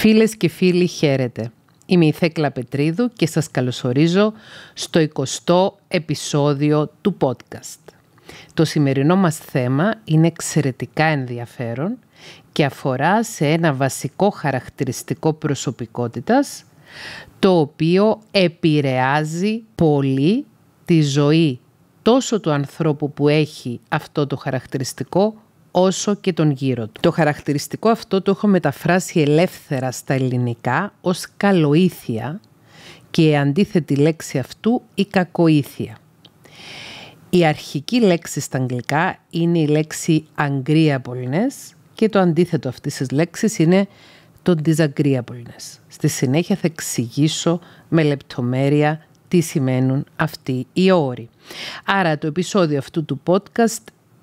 Φίλες και φίλοι χαίρετε. Είμαι η Θέκλα Πετρίδου και σας καλωσορίζω στο 20ο επεισόδιο του podcast. Το σημερινό μας θέμα είναι εξαιρετικά ενδιαφέρον και αφορά σε ένα βασικό χαρακτηριστικό προσωπικότητας το οποίο επηρεάζει πολύ τη ζωή τόσο του ανθρώπου που έχει αυτό το χαρακτηριστικό όσο και τον γύρο του. Το χαρακτηριστικό αυτό το έχω μεταφράσει ελεύθερα στα ελληνικά ως καλοήθεια και η αντίθετη λέξη αυτού η κακοήθεια. Η αρχική λέξη στα αγγλικά είναι η λέξη agreeableness και το αντίθετο αυτής της λέξης είναι το disagreeableness. Στη συνέχεια θα εξηγήσω με λεπτομέρεια τι σημαίνουν αυτοί οι όροι. Άρα το επεισόδιο αυτού του podcast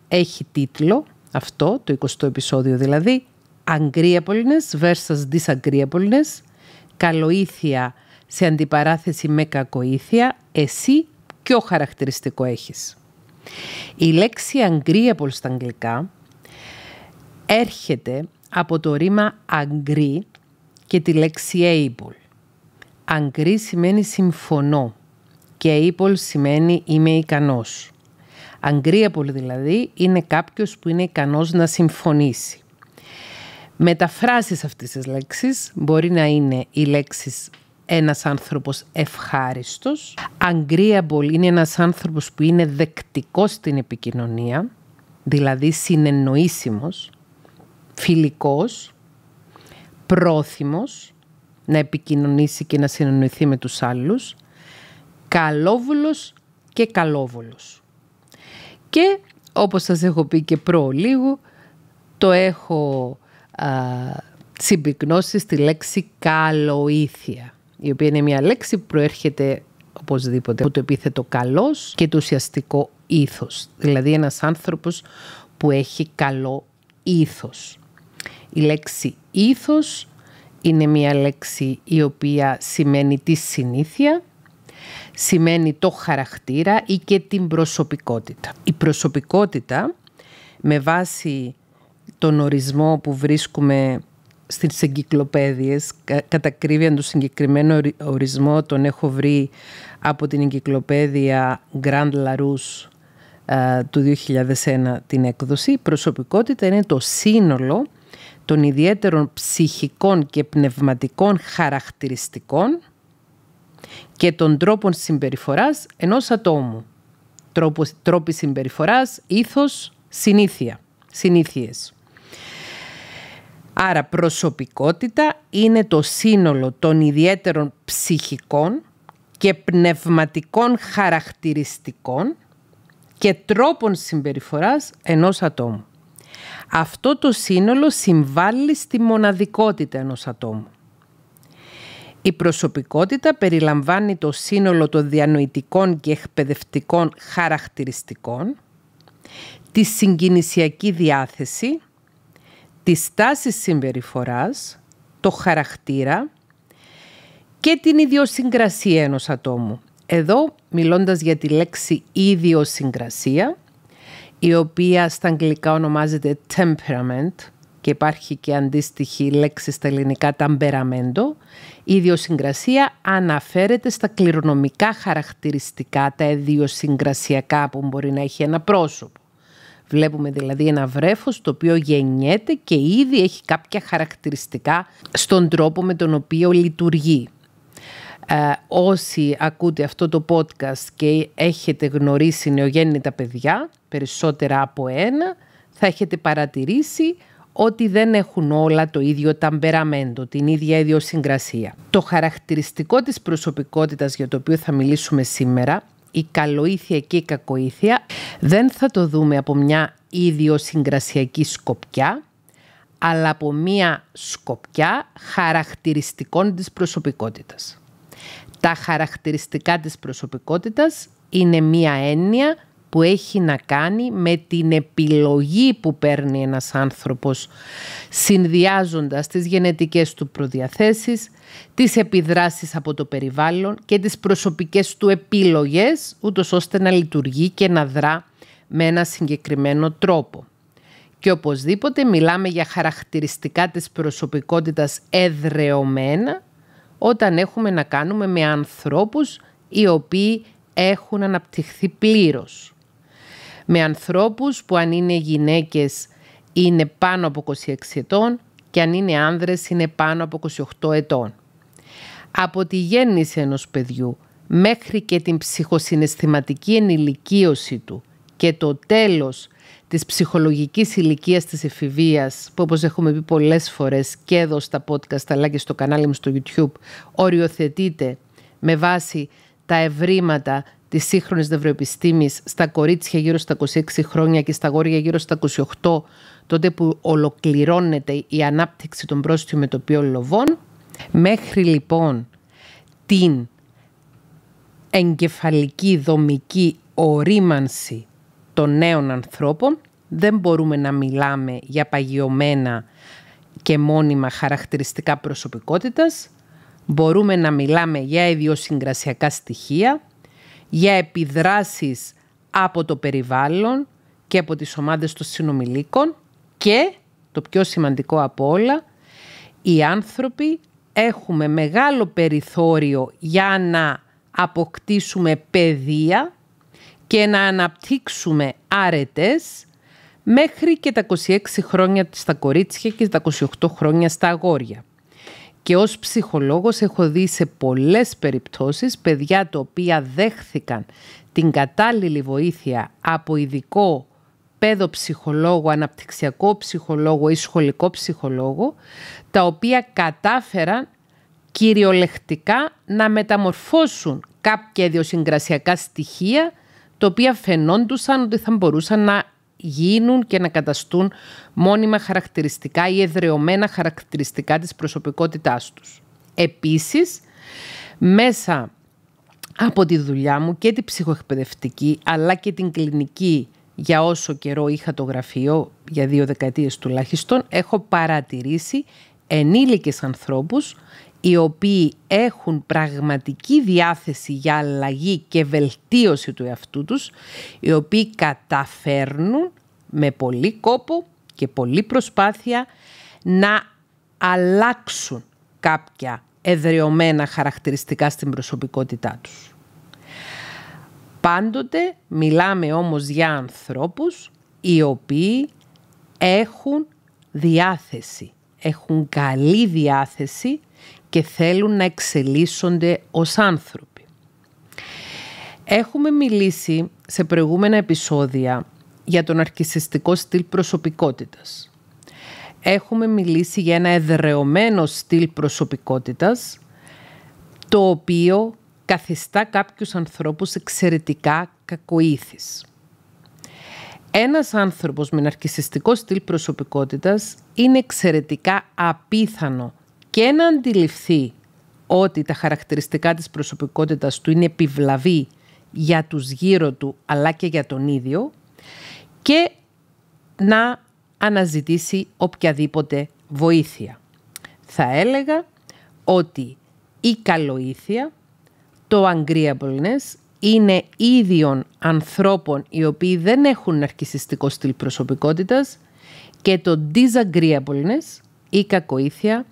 έχει τίτλο αυτό το 20ο επεισόδιο δηλαδή, agreeableness vs. disagreeableness, καλοήθεια σε αντιπαράθεση με κακοήθεια, εσύ ποιο χαρακτηριστικό έχεις. Η λέξη agreeable στα αγγλικά έρχεται από το ρήμα agree και τη λέξη able. Agree σημαίνει συμφωνώ και able σημαίνει είμαι ικανός. Αγκρίαπολη δηλαδή είναι κάποιος που είναι ικανός να συμφωνήσει. Μεταφράσεις αυτής της λέξης μπορεί να είναι η λέξη ένας άνθρωπος ευχάριστος. Agreeable είναι ένας άνθρωπος που είναι δεκτικός στην επικοινωνία, δηλαδή συνεννοήσιμος, φιλικός, πρόθυμος να επικοινωνήσει και να συνεννοηθεί με τους άλλους, καλόβουλος και καλόβολος. Και όπως σας έχω πει και προ λίγο, το έχω α, συμπυκνώσει στη λέξη καλοήθεια, η οποία είναι μια λέξη που προέρχεται οπωσδήποτε από το επίθετο καλός και το ουσιαστικό ήθος. Δηλαδή ένας άνθρωπος που έχει καλό ήθος. Η λέξη ήθος είναι μια λέξη η οποία σημαίνει τη συνήθεια, σημαίνει το χαρακτήρα ή και την προσωπικότητα. Η προσωπικότητα με βάση τον ορισμό που βρίσκουμε στις εγκυκλοπαίδειες, κατά κρύβια συγκεκριμένο ορισμό τον έχω βρει από την εγκυκλοπαίδεια Grand Larousse του 2001 την έκδοση. Η προσωπικότητα είναι το σύνολο των ιδιαίτερων ψυχικών και πνευματικών χαρακτηριστικών και των τρόπων συμπεριφοράς ενός ατόμου. Τρόπος, τρόποι συμπεριφοράς, ήθος, συνήθεια, συνήθειες. Άρα προσωπικότητα είναι το σύνολο των ιδιαίτερων ψυχικών και πνευματικών χαρακτηριστικών και τρόπων συμπεριφοράς ενός ατόμου. Αυτό το σύνολο συμβάλλει στη μοναδικότητα ενός ατόμου. Η προσωπικότητα περιλαμβάνει το σύνολο των διανοητικών και εκπαιδευτικών χαρακτηριστικών, τη συγκινησιακή διάθεση, τη στάση συμπεριφοράς, το χαρακτήρα και την ιδιοσυγκρασία ενός ατόμου. Εδώ, μιλώντας για τη λέξη ιδιοσυγκρασία, η οποία στα αγγλικά ονομάζεται temperament, και υπάρχει και αντίστοιχη λέξη στα ελληνικά ταμπεραμέντο, η ιδιοσυγκρασία αναφέρεται στα κληρονομικά χαρακτηριστικά, τα ιδιοσυγκρασιακά που μπορεί να έχει ένα πρόσωπο. Βλέπουμε δηλαδή ένα βρέφος το οποίο γεννιέται και ήδη έχει κάποια χαρακτηριστικά στον τρόπο με τον οποίο λειτουργεί. Ε, όσοι ακούτε αυτό το podcast και έχετε γνωρίσει νεογέννητα παιδιά, περισσότερα από ένα, θα έχετε παρατηρήσει ότι δεν έχουν όλα το ίδιο ταμπεραμέντο, την ίδια ιδιοσυγκρασία. Το χαρακτηριστικό της προσωπικότητας για το οποίο θα μιλήσουμε σήμερα, η καλοήθεια και η κακοήθεια, δεν θα το δούμε από μια ιδιοσυγκρασιακή σκοπιά, αλλά από μια σκοπιά χαρακτηριστικών της προσωπικότητας. Τα χαρακτηριστικά της προσωπικότητας είναι μία έννοια που έχει να κάνει με την επιλογή που παίρνει ένας άνθρωπος συνδυάζοντας τις γενετικές του προδιαθέσεις, τις επιδράσεις από το περιβάλλον και τις προσωπικές του επιλογές ούτως ώστε να λειτουργεί και να δρά με ένα συγκεκριμένο τρόπο. Και οπωσδήποτε μιλάμε για χαρακτηριστικά της προσωπικότητας εδρεωμένα όταν έχουμε να κάνουμε με ανθρώπους οι οποίοι έχουν αναπτυχθεί πλήρως με ανθρώπους που αν είναι γυναίκες είναι πάνω από 26 ετών και αν είναι άνδρες είναι πάνω από 28 ετών. Από τη γέννηση ενός παιδιού μέχρι και την ψυχοσυναισθηματική ενηλικίωση του και το τέλος της ψυχολογικής ηλικίας της εφηβείας που όπως έχουμε πει πολλές φορές και εδώ στα podcast αλλά και στο κανάλι μου στο YouTube οριοθετείται με βάση τα ευρήματα της σύγχρονης νευροεπιστήμης στα κορίτσια γύρω στα 26 χρόνια και στα γόρια γύρω στα 28, τότε που ολοκληρώνεται η ανάπτυξη των ποιό λοβών, μέχρι λοιπόν την εγκεφαλική δομική ορίμανση των νέων ανθρώπων, δεν μπορούμε να μιλάμε για παγιωμένα και μόνιμα χαρακτηριστικά προσωπικότητας, μπορούμε να μιλάμε για ιδιοσυγκρασιακά στοιχεία, για επιδράσεις από το περιβάλλον και από τις ομάδες των συνομιλίκων και, το πιο σημαντικό από όλα, οι άνθρωποι έχουμε μεγάλο περιθώριο για να αποκτήσουμε παιδεία και να αναπτύξουμε άρετες μέχρι και τα 26 χρόνια στα κορίτσια και τα 28 χρόνια στα αγόρια. Και ως ψυχολόγος έχω δει σε πολλές περιπτώσεις παιδιά τα οποία δέχθηκαν την κατάλληλη βοήθεια από ειδικό παιδοψυχολόγο, αναπτυξιακό ψυχολόγο ή σχολικό ψυχολόγο, τα οποία κατάφεραν κυριολεκτικά να μεταμορφώσουν κάποια ιδιοσυγκρασιακά στοιχεία, τα οποία φαινόντουσαν ότι θα μπορούσαν να γίνουν και να καταστούν μόνιμα χαρακτηριστικά ή εδρεωμένα χαρακτηριστικά της προσωπικότητάς τους. Επίσης, μέσα από τη δουλειά μου και την ψυχοεκπαιδευτική αλλά και την κλινική για όσο καιρό είχα το γραφείο, για δύο δεκαετίες τουλάχιστον, έχω παρατηρήσει ενήλικες ανθρώπους οι οποίοι έχουν πραγματική διάθεση για αλλαγή και βελτίωση του εαυτού τους, οι οποίοι καταφέρνουν με πολύ κόπο και πολύ προσπάθεια να αλλάξουν κάποια εδραιωμένα χαρακτηριστικά στην προσωπικότητά τους. Πάντοτε μιλάμε όμως για ανθρώπους οι οποίοι έχουν διάθεση, έχουν καλή διάθεση και θέλουν να εξελίσσονται ως άνθρωποι. Έχουμε μιλήσει σε προηγούμενα επεισόδια για τον αρκισιστικό στυλ προσωπικότητας. Έχουμε μιλήσει για ένα εδρεωμένο στυλ προσωπικότητας, το οποίο καθιστά κάποιους ανθρώπους εξαιρετικά κακοήθης. Ένας άνθρωπος με ναρκισιστικό στυλ προσωπικότητας είναι εξαιρετικά απίθανο και να αντιληφθεί ότι τα χαρακτηριστικά της προσωπικότητας του είναι επιβλαβή για τους γύρω του αλλά και για τον ίδιο και να αναζητήσει οποιαδήποτε βοήθεια. Θα έλεγα ότι η καλοήθεια, το agreeableness είναι ίδιων ανθρώπων οι οποίοι δεν έχουν ναρκισιστικό στυλ προσωπικότητας και το disagreeableness, η κακοήθεια,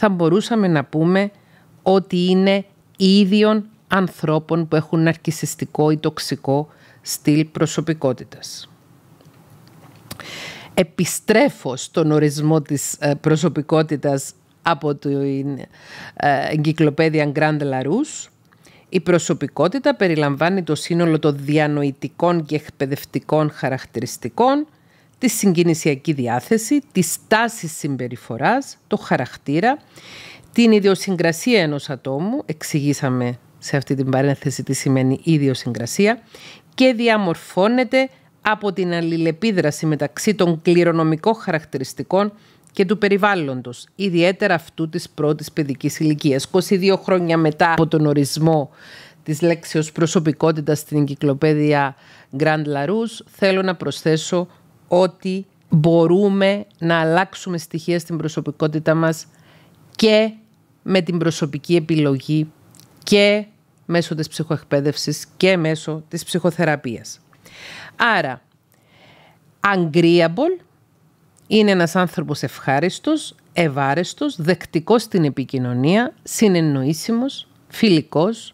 θα μπορούσαμε να πούμε ότι είναι ίδιων ανθρώπων που έχουν αρκισιστικό ή τοξικό στυλ προσωπικότητας. Επιστρέφω στον ορισμό της ε, προσωπικότητας από την ε, εγκυκλοπαίδεια Grand Larousse. Η προσωπικότητα περιλαμβάνει το σύνολο των διανοητικών και εκπαιδευτικών χαρακτηριστικών τη συγκινησιακή διάθεση, της στάση συμπεριφοράς, το χαρακτήρα, την ιδιοσυγκρασία ενός ατόμου, εξηγήσαμε σε αυτή την παρένθεση τι σημαίνει ιδιοσυγκρασία, και διαμορφώνεται από την αλληλεπίδραση μεταξύ των κληρονομικών χαρακτηριστικών και του περιβάλλοντος, ιδιαίτερα αυτού της πρώτης παιδικής ηλικίας. 22 χρόνια μετά από τον ορισμό της λέξεως προσωπικότητας στην εγκυκλοπαίδεια Grand Larousse, θέλω να προσθέσω ότι μπορούμε να αλλάξουμε στοιχεία στην προσωπικότητά μας και με την προσωπική επιλογή και μέσω της ψυχοεκπαίδευσης και μέσω της ψυχοθεραπείας. Άρα, agreeable είναι ένας άνθρωπος ευχάριστος, ευάρεστος, δεκτικός στην επικοινωνία, συνεννοήσιμος, φιλικός,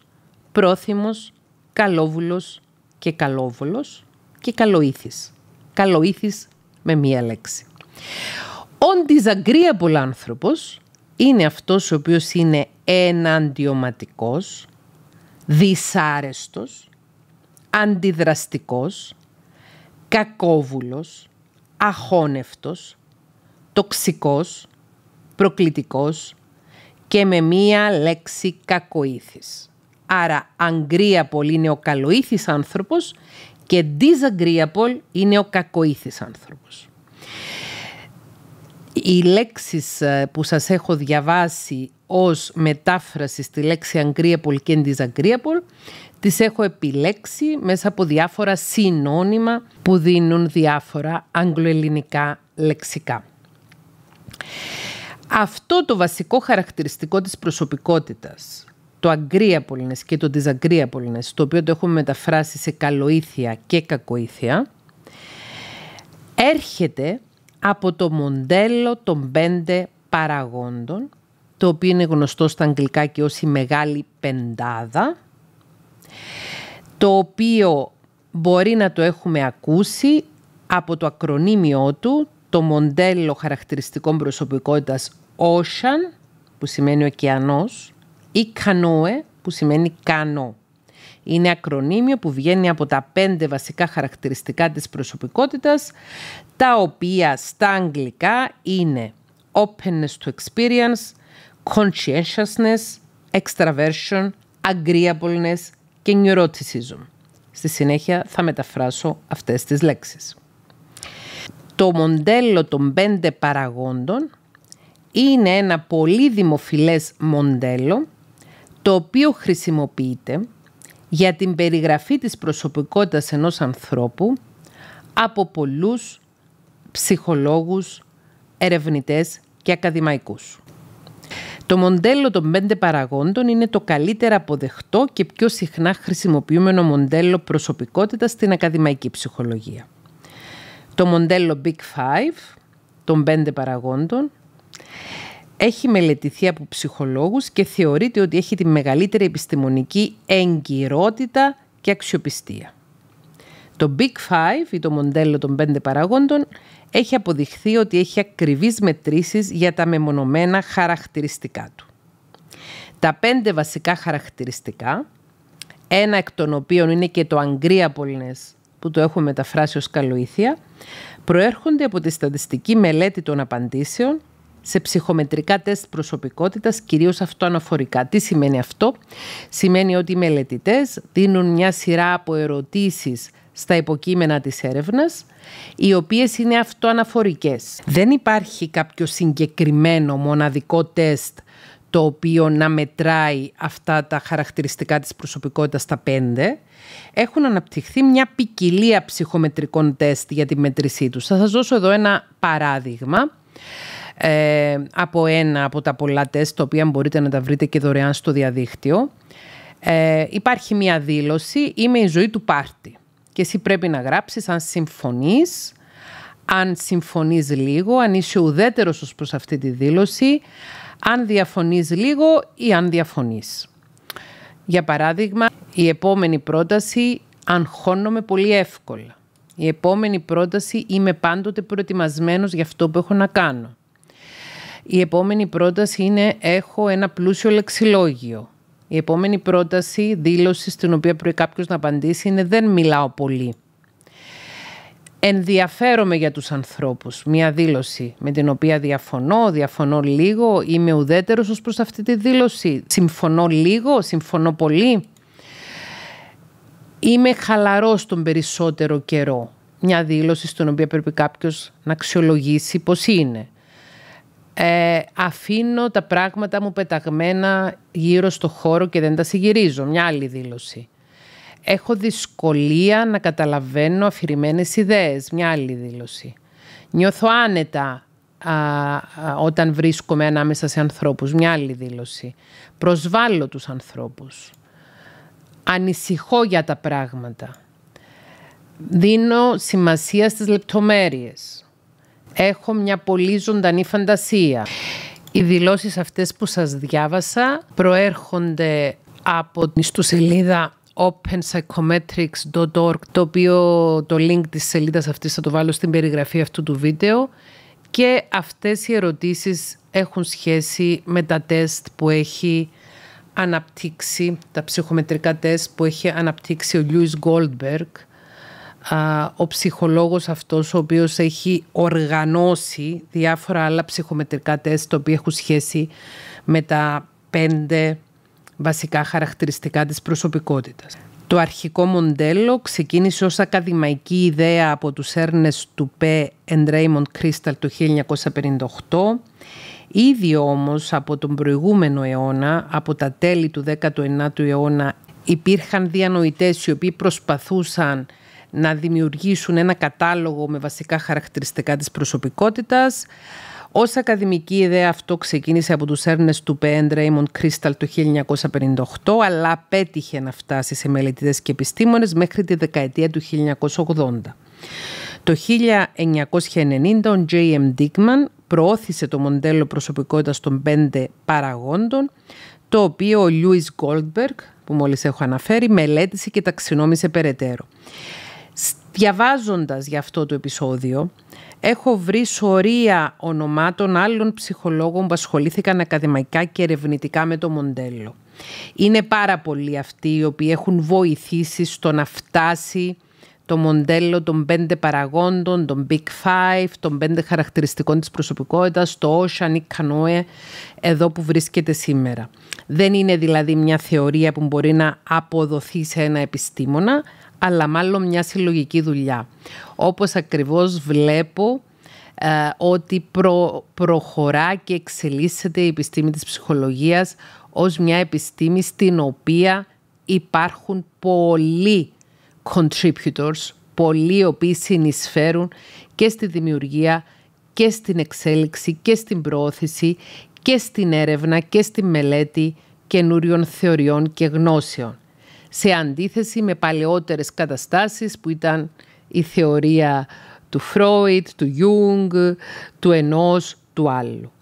πρόθυμος, καλόβουλος και καλόβολος και καλοήθης καλοήθης με μία λέξη. Ο disagreeable άνθρωπος είναι αυτός ο οποίος είναι εναντιωματικός, δυσάρεστος, αντιδραστικός, κακόβουλος, αχώνευτος, τοξικός, προκλητικός και με μία λέξη κακοήθης. Άρα, αγρία πολύ είναι ο καλοήθης άνθρωπος, και disagreeable είναι ο κακοήθης άνθρωπος. Οι λέξεις ε, που σας έχω διαβάσει ως μετάφραση στη λέξη agreeable και disagreeable τις έχω επιλέξει μέσα από διάφορα συνώνυμα που δίνουν διάφορα αγγλοελληνικά λεξικά. Αυτό το βασικό χαρακτηριστικό της προσωπικότητας το agreeableness και το disagreeableness, το οποίο το έχουμε μεταφράσει σε καλοήθεια και κακοήθεια, έρχεται από το μοντέλο των πέντε παραγόντων, το οποίο είναι γνωστό στα αγγλικά και ως η μεγάλη πεντάδα, το οποίο μπορεί να το έχουμε ακούσει από το ακρονίμιο του, το μοντέλο χαρακτηριστικών προσωπικότητας OCEAN, που σημαίνει ωκεανός, ή κανόε που σημαίνει κανό. Είναι ακρονίμιο που βγαίνει από τα πέντε βασικά χαρακτηριστικά της προσωπικότητας, τα οποία στα αγγλικά είναι openness to experience, conscientiousness, extraversion, agreeableness και neuroticism. Στη συνέχεια θα μεταφράσω αυτές τις λέξεις. Το μοντέλο των πέντε παραγόντων είναι ένα πολύ δημοφιλές μοντέλο το οποίο χρησιμοποιείται για την περιγραφή της προσωπικότητας ενός ανθρώπου από πολλούς ψυχολόγους, ερευνητές και ακαδημαϊκούς. Το μοντέλο των πέντε παραγόντων είναι το καλύτερα αποδεχτό και πιο συχνά χρησιμοποιούμενο μοντέλο προσωπικότητας στην ακαδημαϊκή ψυχολογία. Το μοντέλο Big Five των πέντε παραγόντων έχει μελετηθεί από ψυχολόγους και θεωρείται ότι έχει τη μεγαλύτερη επιστημονική εγκυρότητα και αξιοπιστία. Το Big Five ή το μοντέλο των πέντε παραγόντων έχει αποδειχθεί ότι έχει ακριβείς μετρήσεις για τα μεμονωμένα χαρακτηριστικά του. Τα πέντε βασικά χαρακτηριστικά, ένα εκ των οποίων είναι και το αγκρίαπολνες που το έχουμε μεταφράσει ως καλοήθεια, προέρχονται από τη στατιστική μελέτη των απαντήσεων σε ψυχομετρικά τεστ προσωπικότητας κυρίως αυτοαναφορικά. Τι σημαίνει αυτό? Σημαίνει ότι οι μελετητές δίνουν μια σειρά από ερωτήσεις στα υποκείμενα της έρευνας, οι οποίες είναι αυτοαναφορικές. Δεν υπάρχει κάποιο συγκεκριμένο μοναδικό τεστ το οποίο να μετράει αυτά τα χαρακτηριστικά της προσωπικότητας τα πέντε, έχουν αναπτυχθεί μια ποικιλία ψυχομετρικών τεστ για τη μέτρησή τους. Θα σας δώσω εδώ ένα παράδειγμα. Ε, από ένα από τα πολλά τεστ, τα οποία μπορείτε να τα βρείτε και δωρεάν στο διαδίκτυο. Ε, υπάρχει μία δήλωση, είμαι η ζωή του πάρτι. Και εσύ πρέπει να γράψεις αν συμφωνείς, αν συμφωνείς λίγο, αν είσαι ουδέτερος ως προς αυτή τη δήλωση, αν διαφωνείς λίγο ή αν διαφωνείς. Για παράδειγμα, η επόμενη πρόταση αγχώνομαι πολύ εύκολα. Η επόμενη πρόταση είμαι πάντοτε προετοιμασμένος για αυτό που έχω να κάνω. Η επόμενη πρόταση είναι έχω ένα πλούσιο λεξιλόγιο. Η επόμενη πρόταση, δήλωση στην οποία πρέπει κάποιος να απαντήσει είναι δεν μιλάω πολύ. Ενδιαφέρομαι για τους ανθρώπους. Μια δήλωση με την οποία διαφωνώ, διαφωνώ λίγο, είμαι ουδέτερος ως προς αυτή τη δήλωση. Συμφωνώ λίγο, συμφωνώ πολύ. Είμαι χαλαρός τον περισσότερο καιρό. Μια δήλωση στην οποία πρέπει κάποιος να αξιολογήσει πώς είναι ε, αφήνω τα πράγματα μου πεταγμένα γύρω στο χώρο και δεν τα συγυρίζω. Μια άλλη δήλωση. Έχω δυσκολία να καταλαβαίνω αφηρημένες ιδέες. Μια άλλη δήλωση. Νιώθω άνετα όταν βρίσκομαι ανάμεσα σε ανθρώπους. Μια άλλη δήλωση. Προσβάλλω τους ανθρώπους. Ανησυχώ για τα πράγματα. Δίνω σημασία στις λεπτομέρειες έχω μια πολύ ζωντανή φαντασία. Οι δηλώσεις αυτές που σας διάβασα προέρχονται από την ιστοσελίδα openpsychometrics.org το οποίο το link της σελίδας αυτής θα το βάλω στην περιγραφή αυτού του βίντεο και αυτές οι ερωτήσεις έχουν σχέση με τα τεστ που έχει αναπτύξει, τα ψυχομετρικά τεστ που έχει αναπτύξει ο Λιούις Goldberg, ο ψυχολόγος αυτός ο οποίος έχει οργανώσει διάφορα άλλα ψυχομετρικά τεστ τα οποία έχουν σχέση με τα πέντε βασικά χαρακτηριστικά της προσωπικότητας. Το αρχικό μοντέλο ξεκίνησε ως ακαδημαϊκή ιδέα από τους έρνες του Πέ and Κριστάλ το 1958. Ήδη όμως από τον προηγούμενο αιώνα, από τα τέλη του 19ου αιώνα, υπήρχαν διανοητές οι οποίοι προσπαθούσαν να δημιουργήσουν ένα κατάλογο με βασικά χαρακτηριστικά της προσωπικότητας. Ως ακαδημική ιδέα αυτό ξεκίνησε από τους έρνες του Πέντ Raymond Κρίσταλ το 1958, αλλά πέτυχε να φτάσει σε μελετητές και επιστήμονες μέχρι τη δεκαετία του 1980. Το 1990 ο J.M. Dickman προώθησε το μοντέλο προσωπικότητας των πέντε παραγόντων, το οποίο ο Λιούις Goldberg, που μόλις έχω αναφέρει, μελέτησε και ταξινόμησε περαιτέρω. Διαβάζοντας για αυτό το επεισόδιο, έχω βρει σωρία ονομάτων άλλων ψυχολόγων που ασχολήθηκαν ακαδημαϊκά και ερευνητικά με το μοντέλο. Είναι πάρα πολλοί αυτοί οι οποίοι έχουν βοηθήσει στο να φτάσει το μοντέλο των πέντε παραγόντων, των Big Five, των πέντε χαρακτηριστικών της προσωπικότητας, το Ocean ή Canoe, εδώ που βρίσκεται σήμερα. Δεν είναι δηλαδή μια θεωρία που μπορεί να αποδοθεί σε ένα επιστήμονα, αλλά μάλλον μια συλλογική δουλειά. Όπως ακριβώς βλέπω ε, ότι προχωρά και εξελίσσεται η επιστήμη της ψυχολογίας ως μια επιστήμη στην οποία υπάρχουν πολλοί contributors, πολλοί οποίοι συνεισφέρουν και στη δημιουργία και στην εξέλιξη και στην προώθηση και στην έρευνα και στη μελέτη καινούριων θεωριών και γνώσεων σε αντίθεση με παλαιότερες καταστάσεις που ήταν η θεωρία του Φρόιτ, του Γιούγκ, του ενός, του άλλου.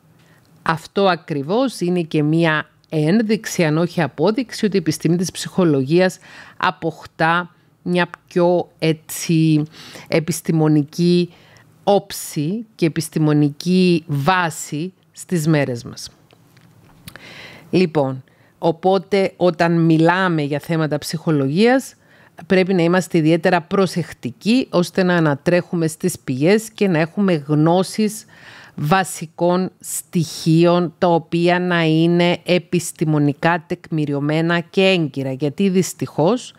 Αυτό ακριβώς είναι και μία ένδειξη, αν όχι απόδειξη, ότι η επιστήμη της ψυχολογίας αποκτά μια πιο έτσι, επιστημονική όψη και επιστημονική βάση στις μέρες μας. Λοιπόν, Οπότε όταν μιλάμε για θέματα ψυχολογίας πρέπει να είμαστε ιδιαίτερα προσεκτικοί ώστε να ανατρέχουμε στις πηγές και να έχουμε γνώσεις βασικών στοιχείων τα οποία να είναι επιστημονικά τεκμηριωμένα και έγκυρα. Γιατί δυστυχώς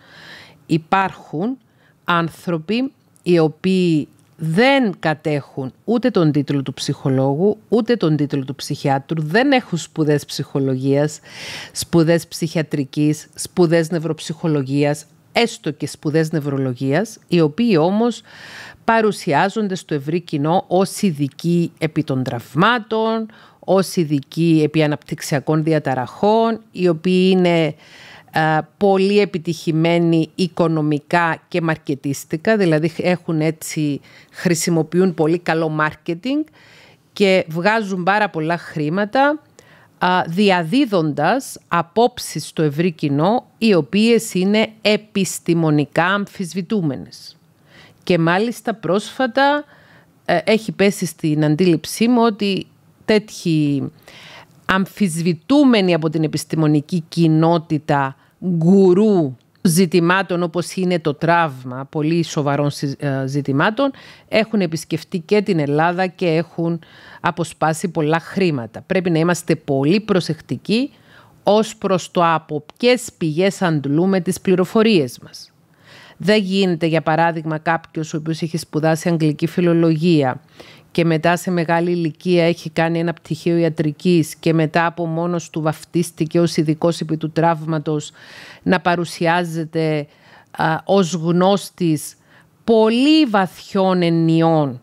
υπάρχουν άνθρωποι οι οποίοι δεν κατέχουν ούτε τον τίτλο του ψυχολόγου, ούτε τον τίτλο του ψυχιάτρου, δεν έχουν σπουδές ψυχολογίας, σπουδές ψυχιατρικής, σπουδές νευροψυχολογίας, έστω και σπουδές νευρολογίας, οι οποίοι όμως παρουσιάζονται στο ευρύ κοινό ως ειδικοί επί των τραυμάτων, ως ειδικοί επί αναπτυξιακών διαταραχών, οι οποίοι είναι ε, πολύ επιτυχημένοι οικονομικά και μαρκετίστικα, δηλαδή έχουν έτσι, χρησιμοποιούν πολύ καλό μάρκετινγκ και βγάζουν πάρα πολλά χρήματα ε, διαδίδοντας απόψεις στο ευρύ κοινό οι οποίες είναι επιστημονικά αμφισβητούμενες. Και μάλιστα πρόσφατα ε, έχει πέσει στην αντίληψή μου ότι τέτοιοι αμφισβητούμενοι από την επιστημονική κοινότητα γκουρού ζητημάτων όπως είναι το τραύμα, πολύ σοβαρών ε, ζητημάτων, έχουν επισκεφτεί και την Ελλάδα και έχουν αποσπάσει πολλά χρήματα. Πρέπει να είμαστε πολύ προσεκτικοί ως προς το από ποιες πηγές αντλούμε τις πληροφορίες μας. Δεν γίνεται, για παράδειγμα, κάποιος ο οποίος έχει σπουδάσει αγγλική φιλολογία και μετά σε μεγάλη ηλικία έχει κάνει ένα πτυχίο ιατρικής και μετά από μόνος του βαφτίστηκε ως ειδικός επί του τραύματος να παρουσιάζεται α, ως γνώστης πολύ βαθιών ενιών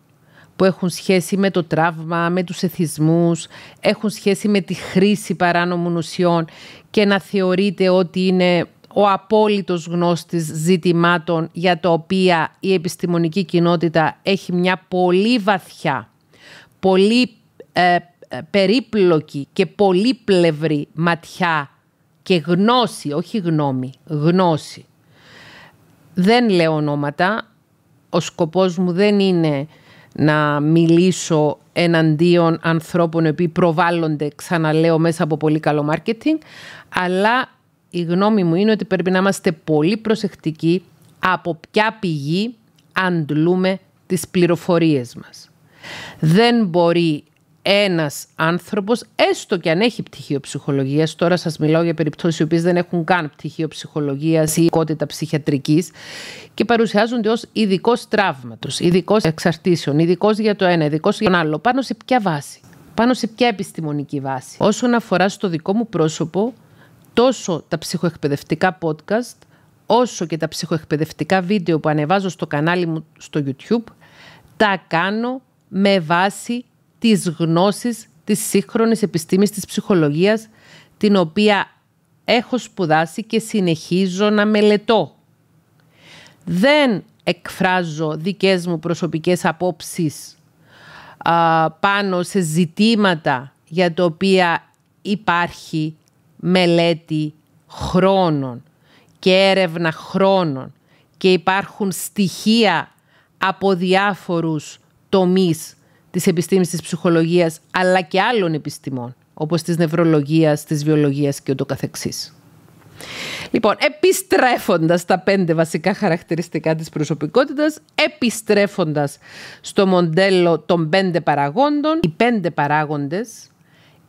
που έχουν σχέση με το τραύμα, με τους εθισμούς, έχουν σχέση με τη χρήση παράνομων ουσιών και να θεωρείται ότι είναι ο απόλυτος γνώστης ζητημάτων για τα οποία η επιστημονική κοινότητα έχει μια πολύ βαθιά, πολύ ε, ε, περίπλοκη και πολύ πλευρή ματιά και γνώση, όχι γνώμη, γνώση. Δεν λέω ονόματα. Ο σκοπός μου δεν είναι να μιλήσω εναντίον ανθρώπων οποίοι προβάλλονται, ξαναλέω, μέσα από πολύ καλό μάρκετινγκ, αλλά η γνώμη μου είναι ότι πρέπει να είμαστε πολύ προσεκτικοί από ποια πηγή αντλούμε τις πληροφορίες μας. Δεν μπορεί ένας άνθρωπος, έστω και αν έχει πτυχίο ψυχολογίας, τώρα σας μιλάω για περιπτώσεις οι οποίες δεν έχουν καν πτυχίο ψυχολογίας ή ειδικότητα ψυχιατρικής και παρουσιάζονται ως ειδικός τραύματος, ειδικός εξαρτήσεων, ειδικός για το ένα, ειδικός για τον άλλο, πάνω σε ποια βάση, πάνω σε ποια επιστημονική βάση. Όσον αφορά στο δικό μου πρόσωπο, τόσο τα ψυχοεκπαιδευτικά podcast, όσο και τα ψυχοεκπαιδευτικά βίντεο που ανεβάζω στο κανάλι μου στο YouTube, τα κάνω με βάση τις γνώσεις της σύγχρονης επιστήμης της ψυχολογίας, την οποία έχω σπουδάσει και συνεχίζω να μελετώ. Δεν εκφράζω δικές μου προσωπικές απόψεις α, πάνω σε ζητήματα για τα οποία υπάρχει μελέτη χρόνων και έρευνα χρόνων και υπάρχουν στοιχεία από διάφορους τομείς της επιστήμης της ψυχολογίας αλλά και άλλων επιστημών όπως της νευρολογίας, της βιολογίας και ούτω καθεξής. Λοιπόν, επιστρέφοντας τα πέντε βασικά χαρακτηριστικά της προσωπικότητας, επιστρέφοντας στο μοντέλο των πέντε παραγόντων, οι πέντε παράγοντες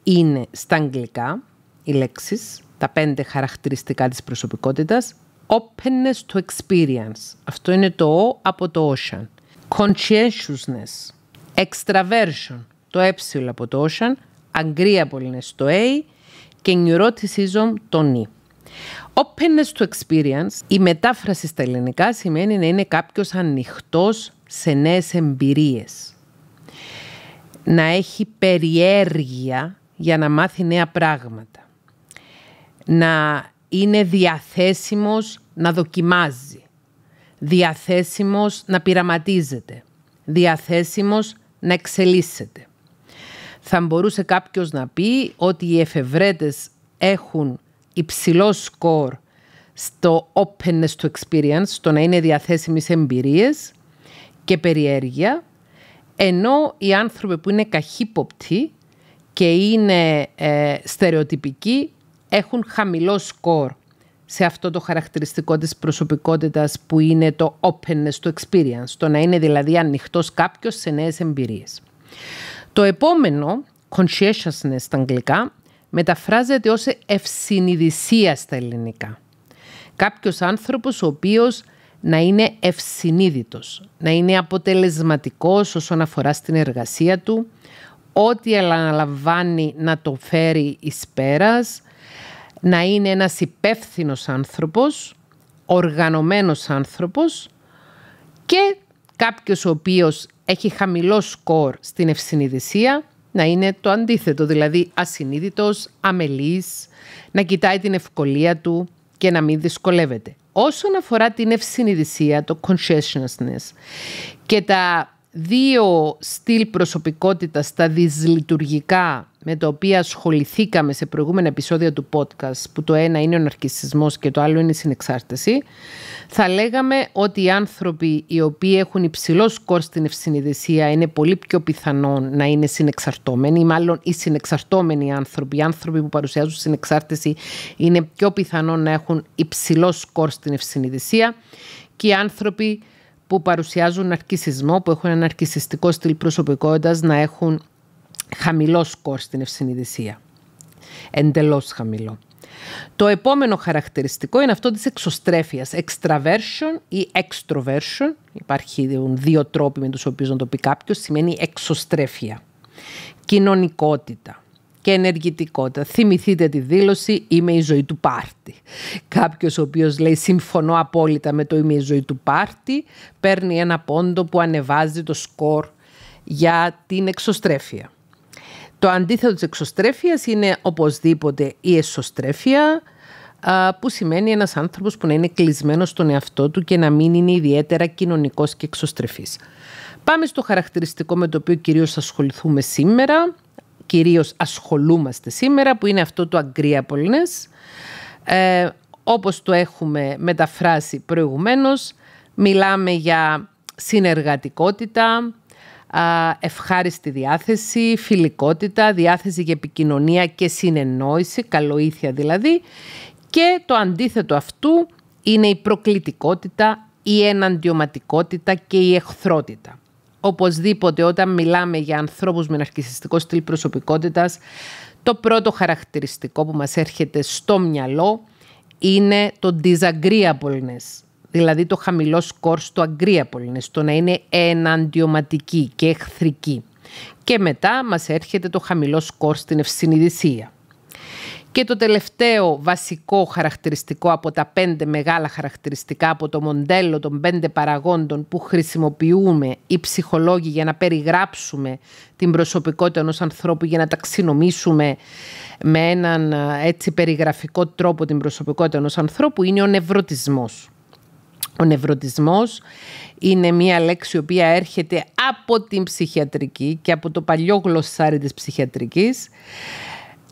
είναι στα αγγλικά οι λέξεις, τα πέντε χαρακτηριστικά της προσωπικότητας. Openness to experience. Αυτό είναι το O από το ocean. Conscientiousness. Extraversion. Το ε από το ocean. Agreeableness το A. Και neuroticism το N. Openness to experience, η μετάφραση στα ελληνικά σημαίνει να είναι κάποιος ανοιχτός σε νέες εμπειρίες. Να έχει περιέργεια για να μάθει νέα πράγματα να είναι διαθέσιμος να δοκιμάζει, διαθέσιμος να πειραματίζεται, διαθέσιμος να εξελίσσεται. Θα μπορούσε κάποιος να πει ότι οι εφευρέτες έχουν υψηλό σκορ στο openness to experience, στο να είναι διαθέσιμοι σε εμπειρίες και περιέργεια, ενώ οι άνθρωποι που είναι καχύποπτοι και είναι ε, στερεοτυπικοί έχουν χαμηλό σκορ σε αυτό το χαρακτηριστικό της προσωπικότητας που είναι το openness, το experience, το να είναι δηλαδή ανοιχτός κάποιος σε νέες εμπειρίες. Το επόμενο, conscientiousness στα αγγλικά, μεταφράζεται ως ευσυνειδησία στα ελληνικά. Κάποιος άνθρωπος ο οποίος να είναι ευσυνείδητος, να είναι αποτελεσματικός όσον αφορά στην εργασία του, ό,τι αναλαμβάνει να το φέρει εις πέρας, να είναι ένας υπεύθυνος άνθρωπος, οργανωμένος άνθρωπος και κάποιος ο οποίος έχει χαμηλό σκορ στην ευσυνειδησία να είναι το αντίθετο, δηλαδή ασυνείδητος, αμελής, να κοιτάει την ευκολία του και να μην δυσκολεύεται. Όσον αφορά την ευσυνειδησία, το consciousness και τα δύο στυλ προσωπικότητας, τα δυσλειτουργικά με τα οποία ασχοληθήκαμε σε προηγούμενα επεισόδια του podcast, που το ένα είναι ο ναρκισισμός και το άλλο είναι η συνεξάρτηση, θα λέγαμε ότι οι άνθρωποι οι οποίοι έχουν υψηλό σκορ στην ευσυνειδησία είναι πολύ πιο πιθανό να είναι συνεξαρτώμενοι, ή μάλλον οι συνεξαρτώμενοι άνθρωποι, οι άνθρωποι που παρουσιάζουν συνεξάρτηση είναι πιο πιθανό να έχουν υψηλό σκορ στην ευσυνειδησία και οι άνθρωποι που παρουσιάζουν αρκισισμό, που έχουν ένα αρκισιστικό στυλ προσωπικότητας, να έχουν χαμηλό σκορ στην ευσυνειδησία. Εντελώς χαμηλό. Το επόμενο χαρακτηριστικό είναι αυτό της εξωστρέφειας, extraversion ή extroversion. Υπάρχουν δύο τρόποι με τους οποίους να το πει κάποιος, σημαίνει εξωστρέφεια. Κοινωνικότητα και ενεργητικότητα. Θυμηθείτε τη δήλωση «Είμαι η ζωή του πάρτι». Κάποιος ο οποίος λέει «Συμφωνώ απόλυτα με το «Είμαι η ζωή του πάρτι» παίρνει ένα πόντο που ανεβάζει το σκορ για την εξωστρέφεια. Το αντίθετο της εξωστρέφειας είναι οπωσδήποτε η εσωστρέφεια, που σημαίνει ένας άνθρωπος που να είναι κλεισμένος στον εαυτό του και να μην είναι ιδιαίτερα κοινωνικός και εξωστρεφής. Πάμε στο χαρακτηριστικό με το οποίο κυρίως ασχοληθούμε σήμερα, κυρίως ασχολούμαστε σήμερα, που είναι αυτό το agreeableness, ε, όπως το έχουμε μεταφράσει προηγουμένως, μιλάμε για συνεργατικότητα, ευχάριστη διάθεση, φιλικότητα, διάθεση για επικοινωνία και συνεννόηση, καλοήθεια δηλαδή. Και το αντίθετο αυτού είναι η προκλητικότητα, η εναντιωματικότητα και η εχθρότητα. Οπωσδήποτε όταν μιλάμε για ανθρώπους με ναρκισιστικό στυλ προσωπικότητας, το πρώτο χαρακτηριστικό που μας έρχεται στο μυαλό είναι το disagreeableness, δηλαδή το χαμηλό σκορ στο είναι το να είναι εναντιωματική και εχθρική. Και μετά μας έρχεται το χαμηλό σκορ στην ευσυνειδησία. Και το τελευταίο βασικό χαρακτηριστικό από τα πέντε μεγάλα χαρακτηριστικά από το μοντέλο των πέντε παραγόντων που χρησιμοποιούμε οι ψυχολόγοι για να περιγράψουμε την προσωπικότητα ενός ανθρώπου για να ταξινομήσουμε με έναν ε, έτσι περιγραφικό τρόπο την προσωπικότητα ενός ανθρώπου είναι ο νευρωτισμός. Ο νευρωτισμός είναι μία λέξη η οποία έρχεται από την ψυχιατρική και από το παλιό γλωσσάρι της ψυχιατρικής.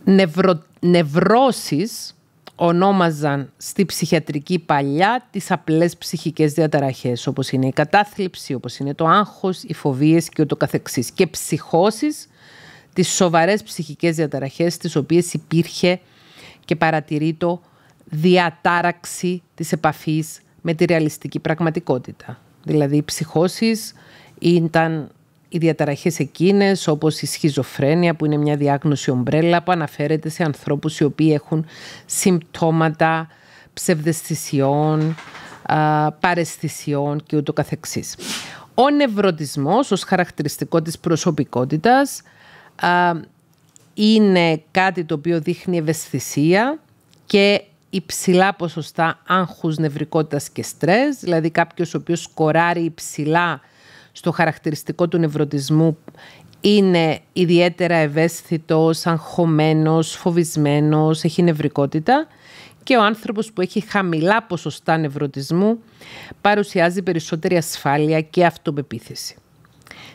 Νευρο, νευρώσεις ονόμαζαν στη ψυχιατρική παλιά τις απλές ψυχικές διαταραχές, όπως είναι η κατάθλιψη, όπως είναι το άγχος, οι φοβίες και ούτω καθεξής. Και ψυχώσεις, τις σοβαρές ψυχικές διαταραχές, τις οποίες υπήρχε και παρατηρεί το διατάραξη της επαφής με τη ρεαλιστική πραγματικότητα. Δηλαδή οι ψυχώσεις ήταν οι διαταραχές εκείνες όπως η σχιζοφρένεια που είναι μια διάγνωση ομπρέλα που αναφέρεται σε ανθρώπους οι οποίοι έχουν συμπτώματα ψευδεστησιών, παρεστησιών και ούτω καθεξής. Ο νευρωτισμός ως χαρακτηριστικό της προσωπικότητας είναι κάτι το οποίο δείχνει ευαισθησία και υψηλά ποσοστά άγχους, νευρικότητας και στρες, δηλαδή κάποιος ο οποίος σκοράρει υψηλά στο χαρακτηριστικό του νευρωτισμού είναι ιδιαίτερα ευαίσθητος, αγχωμένος, φοβισμένος, έχει νευρικότητα και ο άνθρωπος που έχει χαμηλά ποσοστά νευρωτισμού παρουσιάζει περισσότερη ασφάλεια και αυτοπεποίθηση.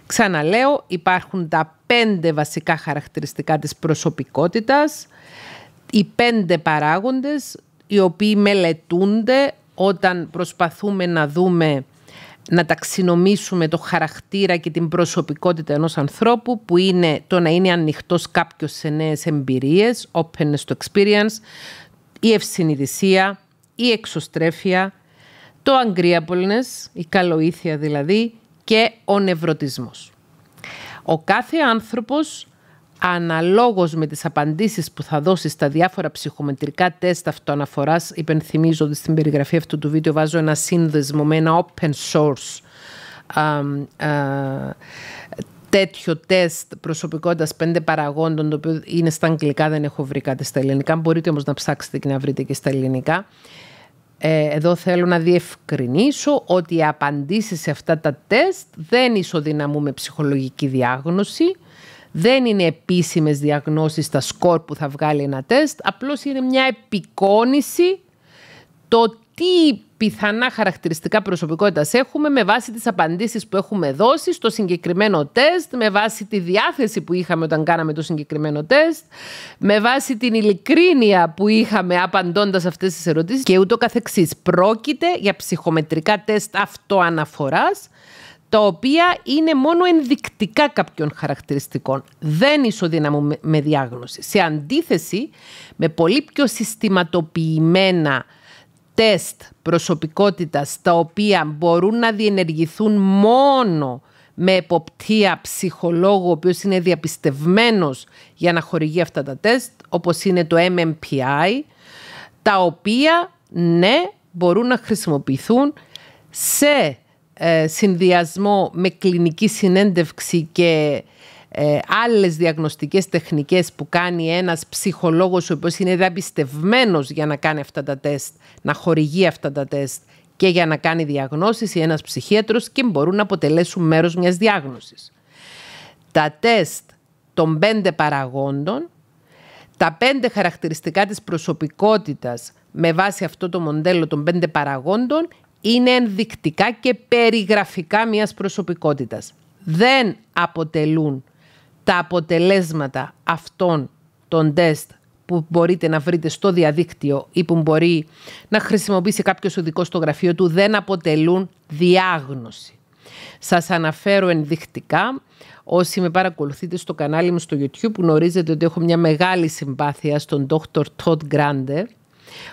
Ξαναλέω, υπάρχουν τα πέντε βασικά χαρακτηριστικά της προσωπικότητας, οι πέντε παράγοντες οι οποίοι μελετούνται όταν προσπαθούμε να δούμε να ταξινομήσουμε το χαρακτήρα και την προσωπικότητα ενός ανθρώπου που είναι το να είναι ανοιχτός κάποιος σε νέες εμπειρίες, openness to experience, η ευσυνειδησία, η εξωστρέφεια, το agreeableness, η καλοήθεια δηλαδή και ο νευρωτισμός. Ο κάθε άνθρωπος αναλόγως με τις απαντήσεις που θα δώσει στα διάφορα ψυχομετρικά τεστ αυτοαναφοράς, υπενθυμίζω ότι στην περιγραφή αυτού του βίντεο βάζω ένα σύνδεσμο με ένα open source α, α, τέτοιο τεστ προσωπικότητας πέντε παραγόντων, το οποίο είναι στα αγγλικά, δεν έχω βρει κάτι στα ελληνικά, μπορείτε όμως να ψάξετε και να βρείτε και στα ελληνικά. Ε, εδώ θέλω να διευκρινίσω ότι οι απαντήσεις σε αυτά τα τεστ δεν ισοδυναμούν με ψυχολογική διάγνωση δεν είναι επίσημες διαγνώσεις στα σκορ που θα βγάλει ένα τεστ, απλώς είναι μια επικόνηση το τι πιθανά χαρακτηριστικά προσωπικότητας έχουμε με βάση τις απαντήσεις που έχουμε δώσει στο συγκεκριμένο τεστ, με βάση τη διάθεση που είχαμε όταν κάναμε το συγκεκριμένο τεστ, με βάση την ειλικρίνεια που είχαμε απαντώντας αυτές τις ερωτήσεις και ούτω καθεξής. Πρόκειται για ψυχομετρικά τεστ αυτοαναφοράς, τα οποία είναι μόνο ενδεικτικά κάποιων χαρακτηριστικών. Δεν ισοδύναμο με διάγνωση. Σε αντίθεση με πολύ πιο συστηματοποιημένα τεστ προσωπικότητας, τα οποία μπορούν να διενεργηθούν μόνο με εποπτεία ψυχολόγου, ο οποίος είναι διαπιστευμένος για να χορηγεί αυτά τα τεστ, όπως είναι το MMPI, τα οποία, ναι, μπορούν να χρησιμοποιηθούν σε ε, συνδυασμό με κλινική συνέντευξη και ε, άλλες διαγνωστικές τεχνικές που κάνει ένας ψυχολόγος ο οποίος είναι διαπιστευμένος για να κάνει αυτά τα τεστ, να χορηγεί αυτά τα τεστ και για να κάνει διαγνώσεις ή ένας ψυχίατρος και μπορούν να αποτελέσουν μέρος μιας διάγνωσης. Τα τεστ των πέντε παραγόντων, τα πέντε χαρακτηριστικά της προσωπικότητας με βάση αυτό το μοντέλο των πέντε παραγόντων είναι ενδεικτικά και περιγραφικά μιας προσωπικότητας. Δεν αποτελούν τα αποτελέσματα αυτών των τεστ που μπορείτε να βρείτε στο διαδίκτυο ή που μπορεί να χρησιμοποιήσει κάποιος οδικό στο γραφείο του, δεν αποτελούν διάγνωση. Σας αναφέρω ενδεικτικά, όσοι με παρακολουθείτε στο κανάλι μου στο YouTube, γνωρίζετε ότι έχω μια μεγάλη συμπάθεια στον Dr. Todd Grande,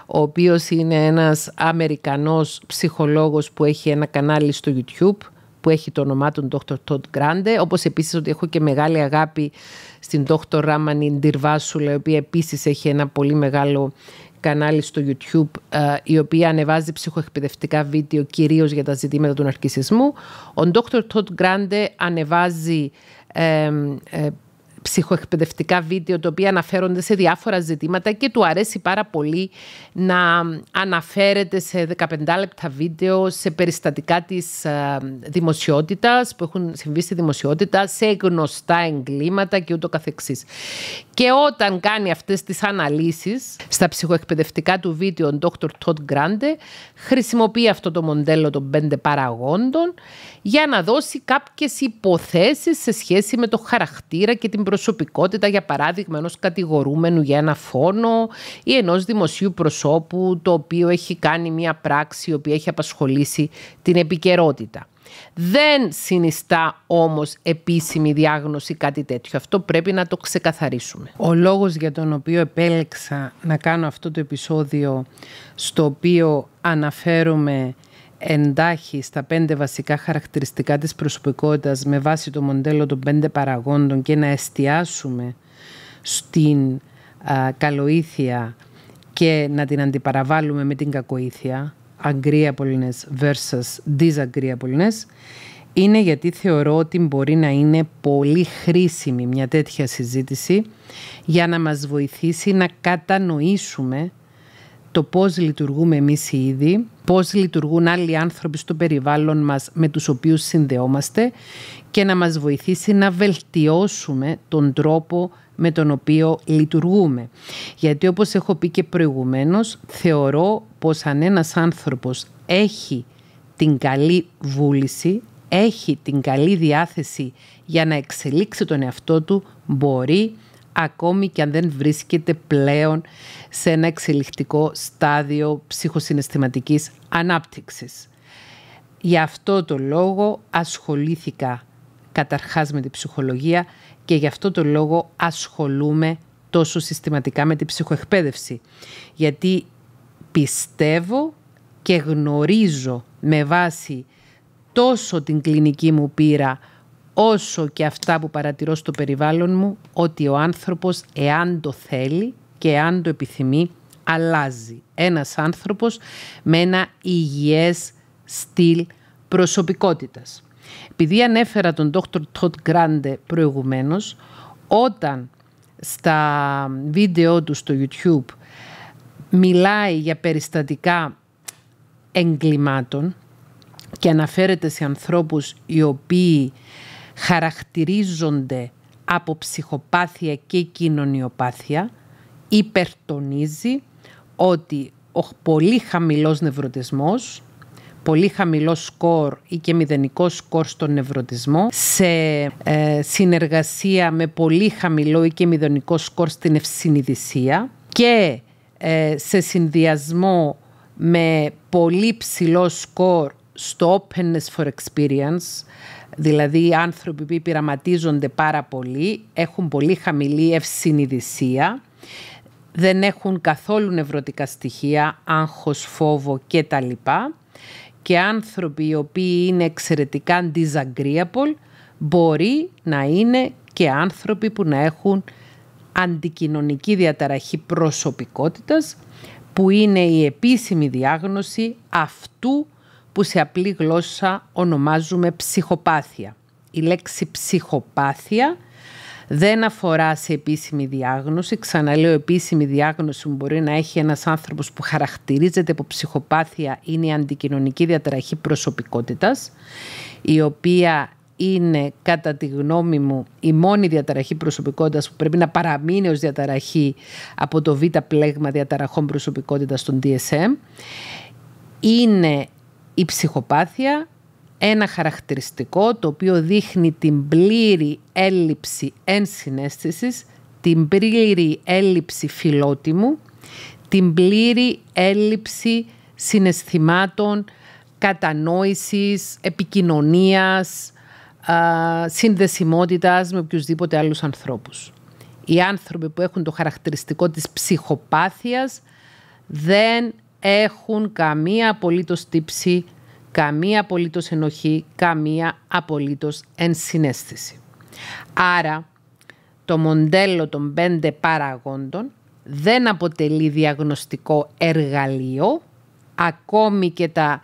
ο οποίος είναι ένας Αμερικανός ψυχολόγος που έχει ένα κανάλι στο YouTube που έχει το όνομά του Dr. Todd Grande, όπως επίσης ότι έχω και μεγάλη αγάπη στην Dr. Ramani Ντυρβάσουλα, η οποία επίσης έχει ένα πολύ μεγάλο κανάλι στο YouTube, ε, η οποία ανεβάζει ψυχοεκπαιδευτικά βίντεο κυρίως για τα ζητήματα του ναρκισισμού. Ο Dr. Todd Grande ανεβάζει ε, ε, ψυχοεκπαιδευτικά βίντεο τα οποία αναφέρονται σε διάφορα ζητήματα και του αρέσει πάρα πολύ να αναφέρεται σε 15 λεπτά βίντεο σε περιστατικά της ε, δημοσιότητας που έχουν συμβεί στη δημοσιότητα σε γνωστά εγκλήματα και ούτω καθεξής. Και όταν κάνει αυτές τις αναλύσεις στα ψυχοεκπαιδευτικά του βίντεο ο Dr. Todd Grande χρησιμοποιεί αυτό το μοντέλο των πέντε παραγόντων για να δώσει κάποιες υποθέσεις σε σχέση με το χαρακτήρα και την προσωπικότητα, για παράδειγμα, ενός κατηγορούμενου για ένα φόνο ή ενός δημοσίου προσώπου το οποίο έχει κάνει μια πράξη η οποία έχει απασχολήσει την επικαιρότητα. Δεν συνιστά όμως επίσημη διάγνωση κάτι τέτοιο. Αυτό πρέπει να το ξεκαθαρίσουμε. Ο λόγος για τον οποίο επέλεξα να κάνω αυτό το επεισόδιο στο οποίο αναφέρομαι εντάχει στα πέντε βασικά χαρακτηριστικά της προσωπικότητας με βάση το μοντέλο των πέντε παραγόντων και να εστιάσουμε στην α, καλοήθεια και να την αντιπαραβάλουμε με την κακοήθεια agreeableness versus disagreeableness είναι γιατί θεωρώ ότι μπορεί να είναι πολύ χρήσιμη μια τέτοια συζήτηση για να μας βοηθήσει να κατανοήσουμε το πώς λειτουργούμε εμείς οι ίδιοι, πώς λειτουργούν άλλοι άνθρωποι στο περιβάλλον μας με τους οποίους συνδεόμαστε και να μας βοηθήσει να βελτιώσουμε τον τρόπο με τον οποίο λειτουργούμε. Γιατί όπως έχω πει και προηγουμένως, θεωρώ πως αν ένας άνθρωπος έχει την καλή βούληση, έχει την καλή διάθεση για να εξελίξει τον εαυτό του, μπορεί ακόμη και αν δεν βρίσκεται πλέον σε ένα εξελιχτικό στάδιο ψυχοσυναισθηματικής ανάπτυξης. Γι' αυτό το λόγο ασχολήθηκα καταρχάς με την ψυχολογία και γι' αυτό το λόγο ασχολούμαι τόσο συστηματικά με την ψυχοεκπαίδευση. Γιατί πιστεύω και γνωρίζω με βάση τόσο την κλινική μου πείρα όσο και αυτά που παρατηρώ στο περιβάλλον μου, ότι ο άνθρωπος, εάν το θέλει και εάν το επιθυμεί, αλλάζει. Ένας άνθρωπος με ένα υγιές στυλ προσωπικότητας. Επειδή ανέφερα τον Dr. Todd Grande προηγουμένως, όταν στα βίντεο του στο YouTube μιλάει για περιστατικά εγκλημάτων και αναφέρεται σε ανθρώπους οι οποίοι χαρακτηρίζονται από ψυχοπάθεια και κοινωνιοπάθεια, υπερτονίζει ότι ο πολύ χαμηλός νευρωτισμός, πολύ χαμηλός σκορ ή και μηδενικό σκορ στον νευρωτισμό, σε ε, συνεργασία με πολύ χαμηλό ή και μηδενικό σκορ στην ευσυνειδησία και ε, σε συνδυασμό με πολύ ψηλό σκορ στο openness for experience, Δηλαδή οι άνθρωποι που πειραματίζονται πάρα πολύ έχουν πολύ χαμηλή ευσυνειδησία, δεν έχουν καθόλου νευρωτικά στοιχεία, άγχος, φόβο κτλ. Και άνθρωποι οι οποίοι είναι εξαιρετικά disagreeable μπορεί να είναι και άνθρωποι που να έχουν αντικοινωνική διαταραχή προσωπικότητας που είναι η επίσημη διάγνωση αυτού που σε απλή γλώσσα ονομάζουμε ψυχοπάθεια. Η λέξη ψυχοπάθεια δεν αφορά σε επίσημη διάγνωση. Ξαναλέω, επίσημη διάγνωση που μπορεί να έχει ένας άνθρωπος που χαρακτηρίζεται από ψυχοπάθεια είναι η αντικοινωνική διαταραχή προσωπικότητας, η οποία είναι κατά τη γνώμη μου η μόνη διαταραχή προσωπικότητας που πρέπει να παραμείνει ως διαταραχή από το β' πλέγμα διαταραχών προσωπικότητας στον DSM. Είναι η ψυχοπάθεια ένα χαρακτηριστικό το οποίο δείχνει την πλήρη έλλειψη ενσυναίσθησης, την πλήρη έλλειψη φιλότιμου, την πλήρη έλλειψη συναισθημάτων, κατανόησης, επικοινωνίας, α, συνδεσιμότητας με οποιουσδήποτε άλλους ανθρώπους. Οι άνθρωποι που έχουν το χαρακτηριστικό της ψυχοπάθειας δεν έχουν καμία απολύτως τύψη, καμία απολύτως ενοχή, καμία απολύτως ενσυναίσθηση. Άρα, το μοντέλο των πέντε παραγόντων δεν αποτελεί διαγνωστικό εργαλείο, ακόμη και τα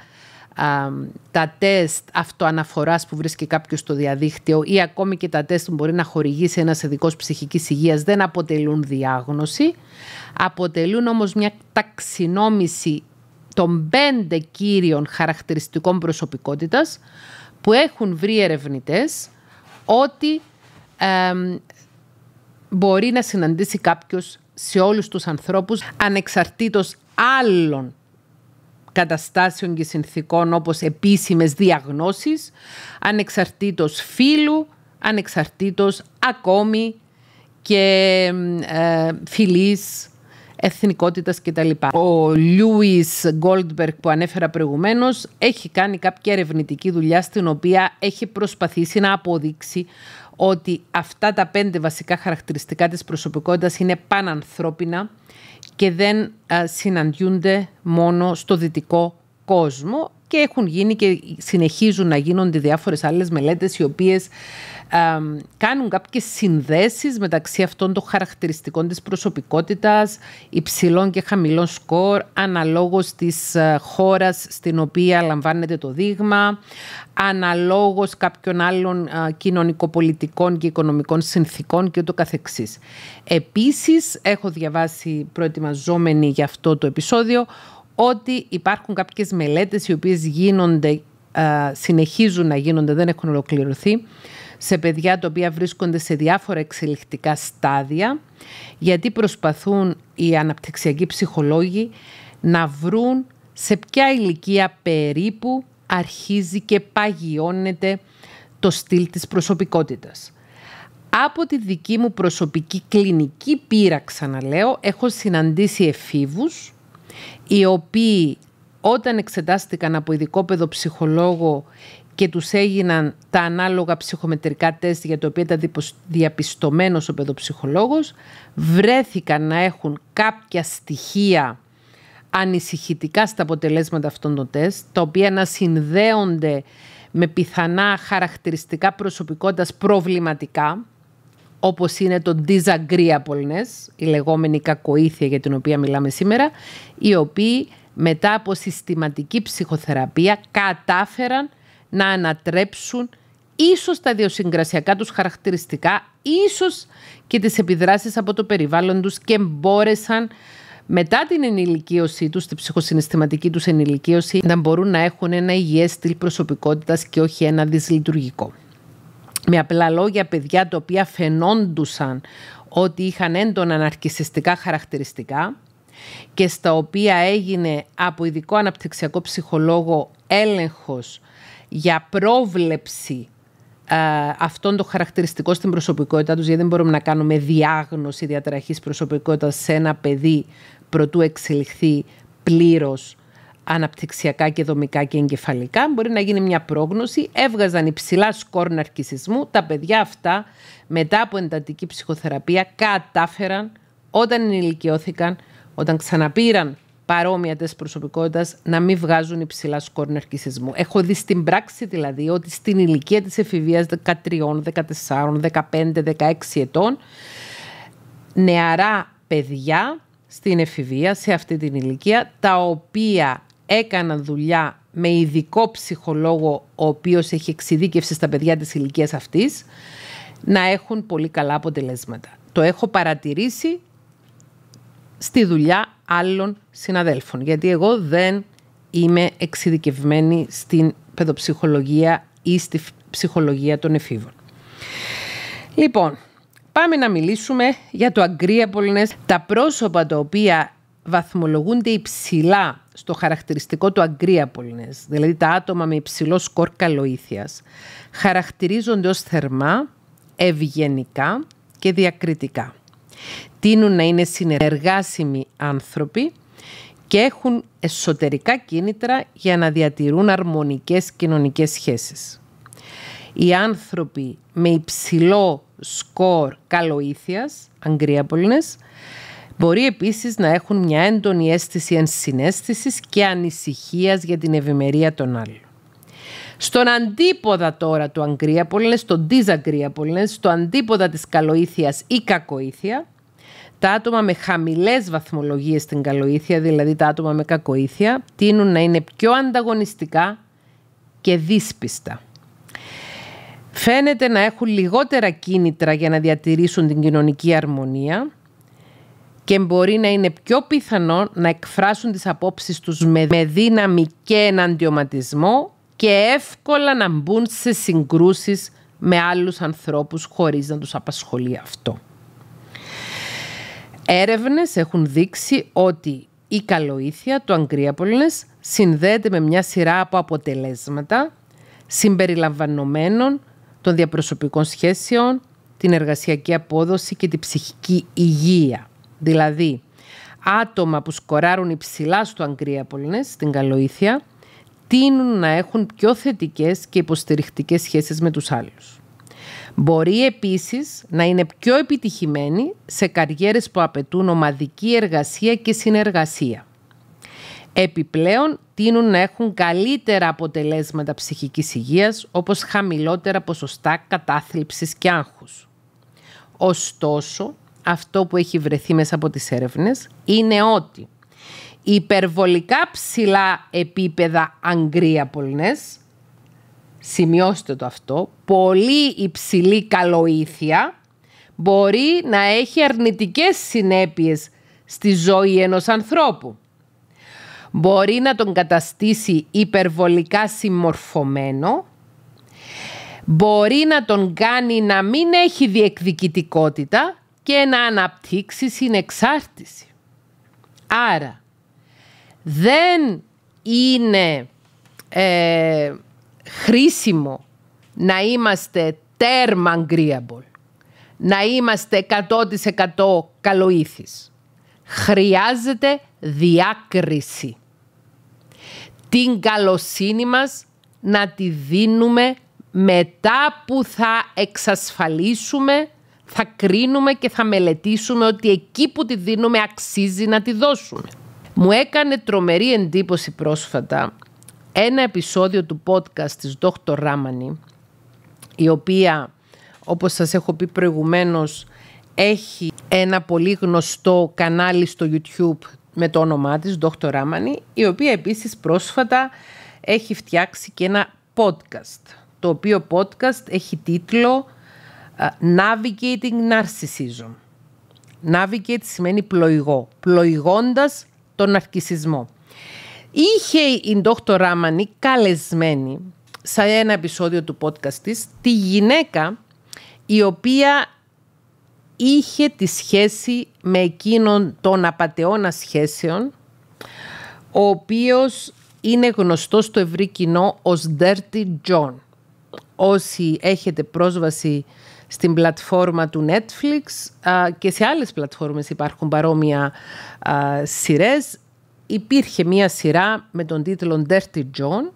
τα τεστ αυτοαναφοράς που βρίσκει κάποιος στο διαδίκτυο ή ακόμη και τα τεστ που μπορεί να χορηγήσει ένας ειδικός ψυχικής υγείας δεν αποτελούν διάγνωση. Αποτελούν όμως μια ταξινόμηση των πέντε κύριων χαρακτηριστικών προσωπικότητας που έχουν βρει ερευνητές ότι μπορεί να συναντήσει κάποιος σε όλους τους ανθρώπους ανεξαρτήτως άλλων καταστάσεων και συνθήκων όπως επίσημες διαγνώσεις, ανεξαρτήτως φίλου, ανεξαρτήτως ακόμη και ε, φιλής, εθνικότητας κτλ. Ο Λιούις Γκόλντμπεργκ που ανέφερα προηγουμένως έχει κάνει κάποια ερευνητική δουλειά στην οποία έχει προσπαθήσει να αποδείξει ότι αυτά τα πέντε βασικά χαρακτηριστικά της προσωπικότητας είναι πανανθρώπινα και δεν συναντιούνται μόνο στο δυτικό κόσμο και έχουν γίνει και συνεχίζουν να γίνονται διάφορες άλλες μελέτες οι οποίες κάνουν κάποιες συνδέσεις μεταξύ αυτών των χαρακτηριστικών της προσωπικότητας, υψηλών και χαμηλών σκορ, αναλόγως της ε, χώρας στην οποία λαμβάνεται το δείγμα, αναλόγως κάποιων άλλων ε, κοινωνικοπολιτικών και οικονομικών συνθήκων και το καθεξής. Επίσης, έχω διαβάσει προετοιμαζόμενη για αυτό το επεισόδιο, ότι υπάρχουν κάποιες μελέτες οι οποίες γίνονται, συνεχίζουν να γίνονται, δεν έχουν ολοκληρωθεί, σε παιδιά τα οποία βρίσκονται σε διάφορα εξελιχτικά στάδια, γιατί προσπαθούν οι αναπτυξιακοί ψυχολόγοι να βρουν σε ποια ηλικία περίπου αρχίζει και παγιώνεται το στυλ της προσωπικότητας. Από τη δική μου προσωπική κλινική πείρα, ξαναλέω, έχω συναντήσει εφήβους οι οποίοι όταν εξετάστηκαν από ειδικό παιδοψυχολόγο και τους έγιναν τα ανάλογα ψυχομετρικά τεστ για τα οποία ήταν διαπιστωμένος ο παιδοψυχολόγος, βρέθηκαν να έχουν κάποια στοιχεία ανησυχητικά στα αποτελέσματα αυτών των τεστ, τα οποία να συνδέονται με πιθανά χαρακτηριστικά προσωπικότητας προβληματικά, όπως είναι το disagreeableness, η λεγόμενη κακοήθεια για την οποία μιλάμε σήμερα, οι οποίοι μετά από συστηματική ψυχοθεραπεία κατάφεραν να ανατρέψουν ίσως τα διοσυγκρασιακά τους χαρακτηριστικά, ίσως και τις επιδράσεις από το περιβάλλον τους και μπόρεσαν μετά την ενηλικίωσή τους, την ψυχοσυναισθηματική τους ενηλικίωση, να μπορούν να έχουν ένα υγιές στυλ προσωπικότητας και όχι ένα δυσλειτουργικό με απλά λόγια παιδιά τα οποία φαινόντουσαν ότι είχαν έντονα αναρκησιστικά χαρακτηριστικά και στα οποία έγινε από ειδικό αναπτυξιακό ψυχολόγο έλεγχος για πρόβλεψη ε, αυτών των χαρακτηριστικό στην προσωπικότητά τους, γιατί δεν μπορούμε να κάνουμε διάγνωση διατραχής προσωπικότητας σε ένα παιδί προτού εξελιχθεί πλήρως αναπτυξιακά και δομικά και εγκεφαλικά, μπορεί να γίνει μια πρόγνωση. Έβγαζαν υψηλά σκόρ ναρκισισμού. Τα παιδιά αυτά, μετά από εντατική ψυχοθεραπεία, κατάφεραν όταν ενηλικιώθηκαν, όταν ξαναπήραν παρόμοια τη προσωπικότητας να μην βγάζουν υψηλά σκόρ ναρκισισμού. Έχω δει στην πράξη δηλαδή ότι στην ηλικία της εφηβείας 13, 14, 15, 16 ετών, νεαρά παιδιά στην εφηβεία, σε αυτή την ηλικία, τα οποία έκανα δουλειά με ειδικό ψυχολόγο ο οποίος έχει εξειδίκευση στα παιδιά της ηλικίας αυτής να έχουν πολύ καλά αποτελέσματα. Το έχω παρατηρήσει στη δουλειά άλλων συναδέλφων γιατί εγώ δεν είμαι εξειδικευμένη στην παιδοψυχολογία ή στη ψυχολογία των εφήβων. Λοιπόν, πάμε να μιλήσουμε για το agreeableness, τα πρόσωπα τα οποία βαθμολογούνται υψηλά στο χαρακτηριστικό του «αγκρίαπολνες», δηλαδή τα άτομα με υψηλό σκορ καλοήθειας, χαρακτηρίζονται ως θερμά, ευγενικά και διακριτικά. Τείνουν να είναι συνεργάσιμοι άνθρωποι και έχουν εσωτερικά κίνητρα για να διατηρούν αρμονικές κοινωνικές σχέσεις. Οι άνθρωποι με υψηλό σκορ καλοήθειας, «αγκρίαπολνες», Μπορεί επίσης να έχουν μια έντονη αίσθηση ενσυναίσθησης και ανησυχίας για την ευημερία των άλλων. Στον αντίποδα τώρα του τον στον disagreeableness, στο αντίποδα της καλοήθειας ή κακοήθεια, τα άτομα με χαμηλές βαθμολογίες στην καλοήθεια, δηλαδή τα άτομα με κακοήθεια, τείνουν να είναι πιο ανταγωνιστικά και δύσπιστα. Φαίνεται να έχουν λιγότερα κίνητρα για να διατηρήσουν την κοινωνική αρμονία και μπορεί να είναι πιο πιθανό να εκφράσουν τις απόψεις τους με δύναμη και εναντιωματισμό και εύκολα να μπουν σε συγκρούσεις με άλλους ανθρώπους χωρίς να τους απασχολεί αυτό. Έρευνες έχουν δείξει ότι η καλοήθεια του Αγκρίαπολνες συνδέεται με μια σειρά από αποτελέσματα συμπεριλαμβανομένων των διαπροσωπικών σχέσεων, την εργασιακή απόδοση και την ψυχική υγεία. Δηλαδή, άτομα που σκοράρουν υψηλά στο Αγκρία Πολυνές, στην Καλοήθεια, τείνουν να έχουν πιο θετικές και υποστηρικτικές σχέσεις με τους άλλους. Μπορεί επίσης να είναι πιο επιτυχημένοι σε καριέρες που απαιτούν ομαδική εργασία και συνεργασία. Επιπλέον, τείνουν να έχουν καλύτερα αποτελέσματα ψυχικής υγείας, όπως χαμηλότερα ποσοστά κατάθλιψης και άγχους. Ωστόσο, αυτό που έχει βρεθεί μέσα από τις έρευνες είναι ότι υπερβολικά ψηλά επίπεδα αγκρία πολνές, σημειώστε το αυτό, πολύ υψηλή καλοήθεια, μπορεί να έχει αρνητικές συνέπειες στη ζωή ενός ανθρώπου. Μπορεί να τον καταστήσει υπερβολικά συμμορφωμένο, μπορεί να τον κάνει να μην έχει διεκδικητικότητα και να αναπτύξεις συνεξάρτηση. Άρα, δεν είναι ε, χρήσιμο να είμαστε τέρμα agreeable, να είμαστε 100% καλοήθης. Χρειάζεται διάκριση. Την καλοσύνη μας να τη δίνουμε μετά που θα εξασφαλίσουμε θα κρίνουμε και θα μελετήσουμε ότι εκεί που τη δίνουμε αξίζει να τη δώσουμε. Μου έκανε τρομερή εντύπωση πρόσφατα ένα επεισόδιο του podcast της Dr. Ράμανη, η οποία, όπως σας έχω πει προηγουμένως, έχει ένα πολύ γνωστό κανάλι στο YouTube με το όνομά της, Dr. Ράμανη, η οποία επίσης πρόσφατα έχει φτιάξει και ένα podcast, το οποίο podcast έχει τίτλο ε, navigating narcissism. Navigate σημαίνει πλοηγό, πλοηγώντας τον αρκισισμό. Είχε η Dr. Ράμανη καλεσμένη σε ένα επεισόδιο του podcast της τη γυναίκα η οποία είχε τη σχέση με εκείνον των απαταιώνα σχέσεων ο οποίος είναι γνωστός στο ευρύ κοινό ως Dirty John. Όσοι έχετε πρόσβαση στην πλατφόρμα του Netflix και σε άλλες πλατφόρμες υπάρχουν παρόμοια σειρές. Υπήρχε μία σειρά με τον τίτλο Dirty John,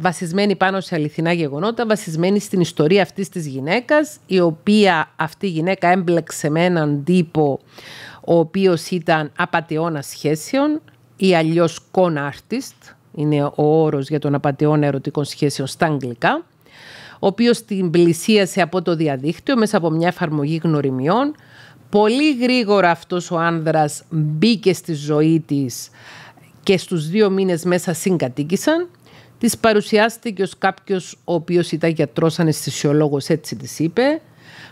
βασισμένη πάνω σε αληθινά γεγονότα, βασισμένη στην ιστορία αυτής της γυναίκας, η οποία αυτή η γυναίκα έμπλεξε με έναν τύπο ο οποίος ήταν απαταιώνας σχέσεων ή αλλιώς con artist, είναι ο όρος για τον απαταιώνα ερωτικών σχέσεων στα αγγλικά, ο οποίος την πλησίασε από το διαδίκτυο μέσα από μια εφαρμογή γνωριμιών. Πολύ γρήγορα αυτός ο άνδρας μπήκε στη ζωή της και στους δύο μήνες μέσα συγκατοίκησαν. Της παρουσιάστηκε ως κάποιος ο οποίος ήταν γιατρός αναισθησιολόγος, έτσι της είπε.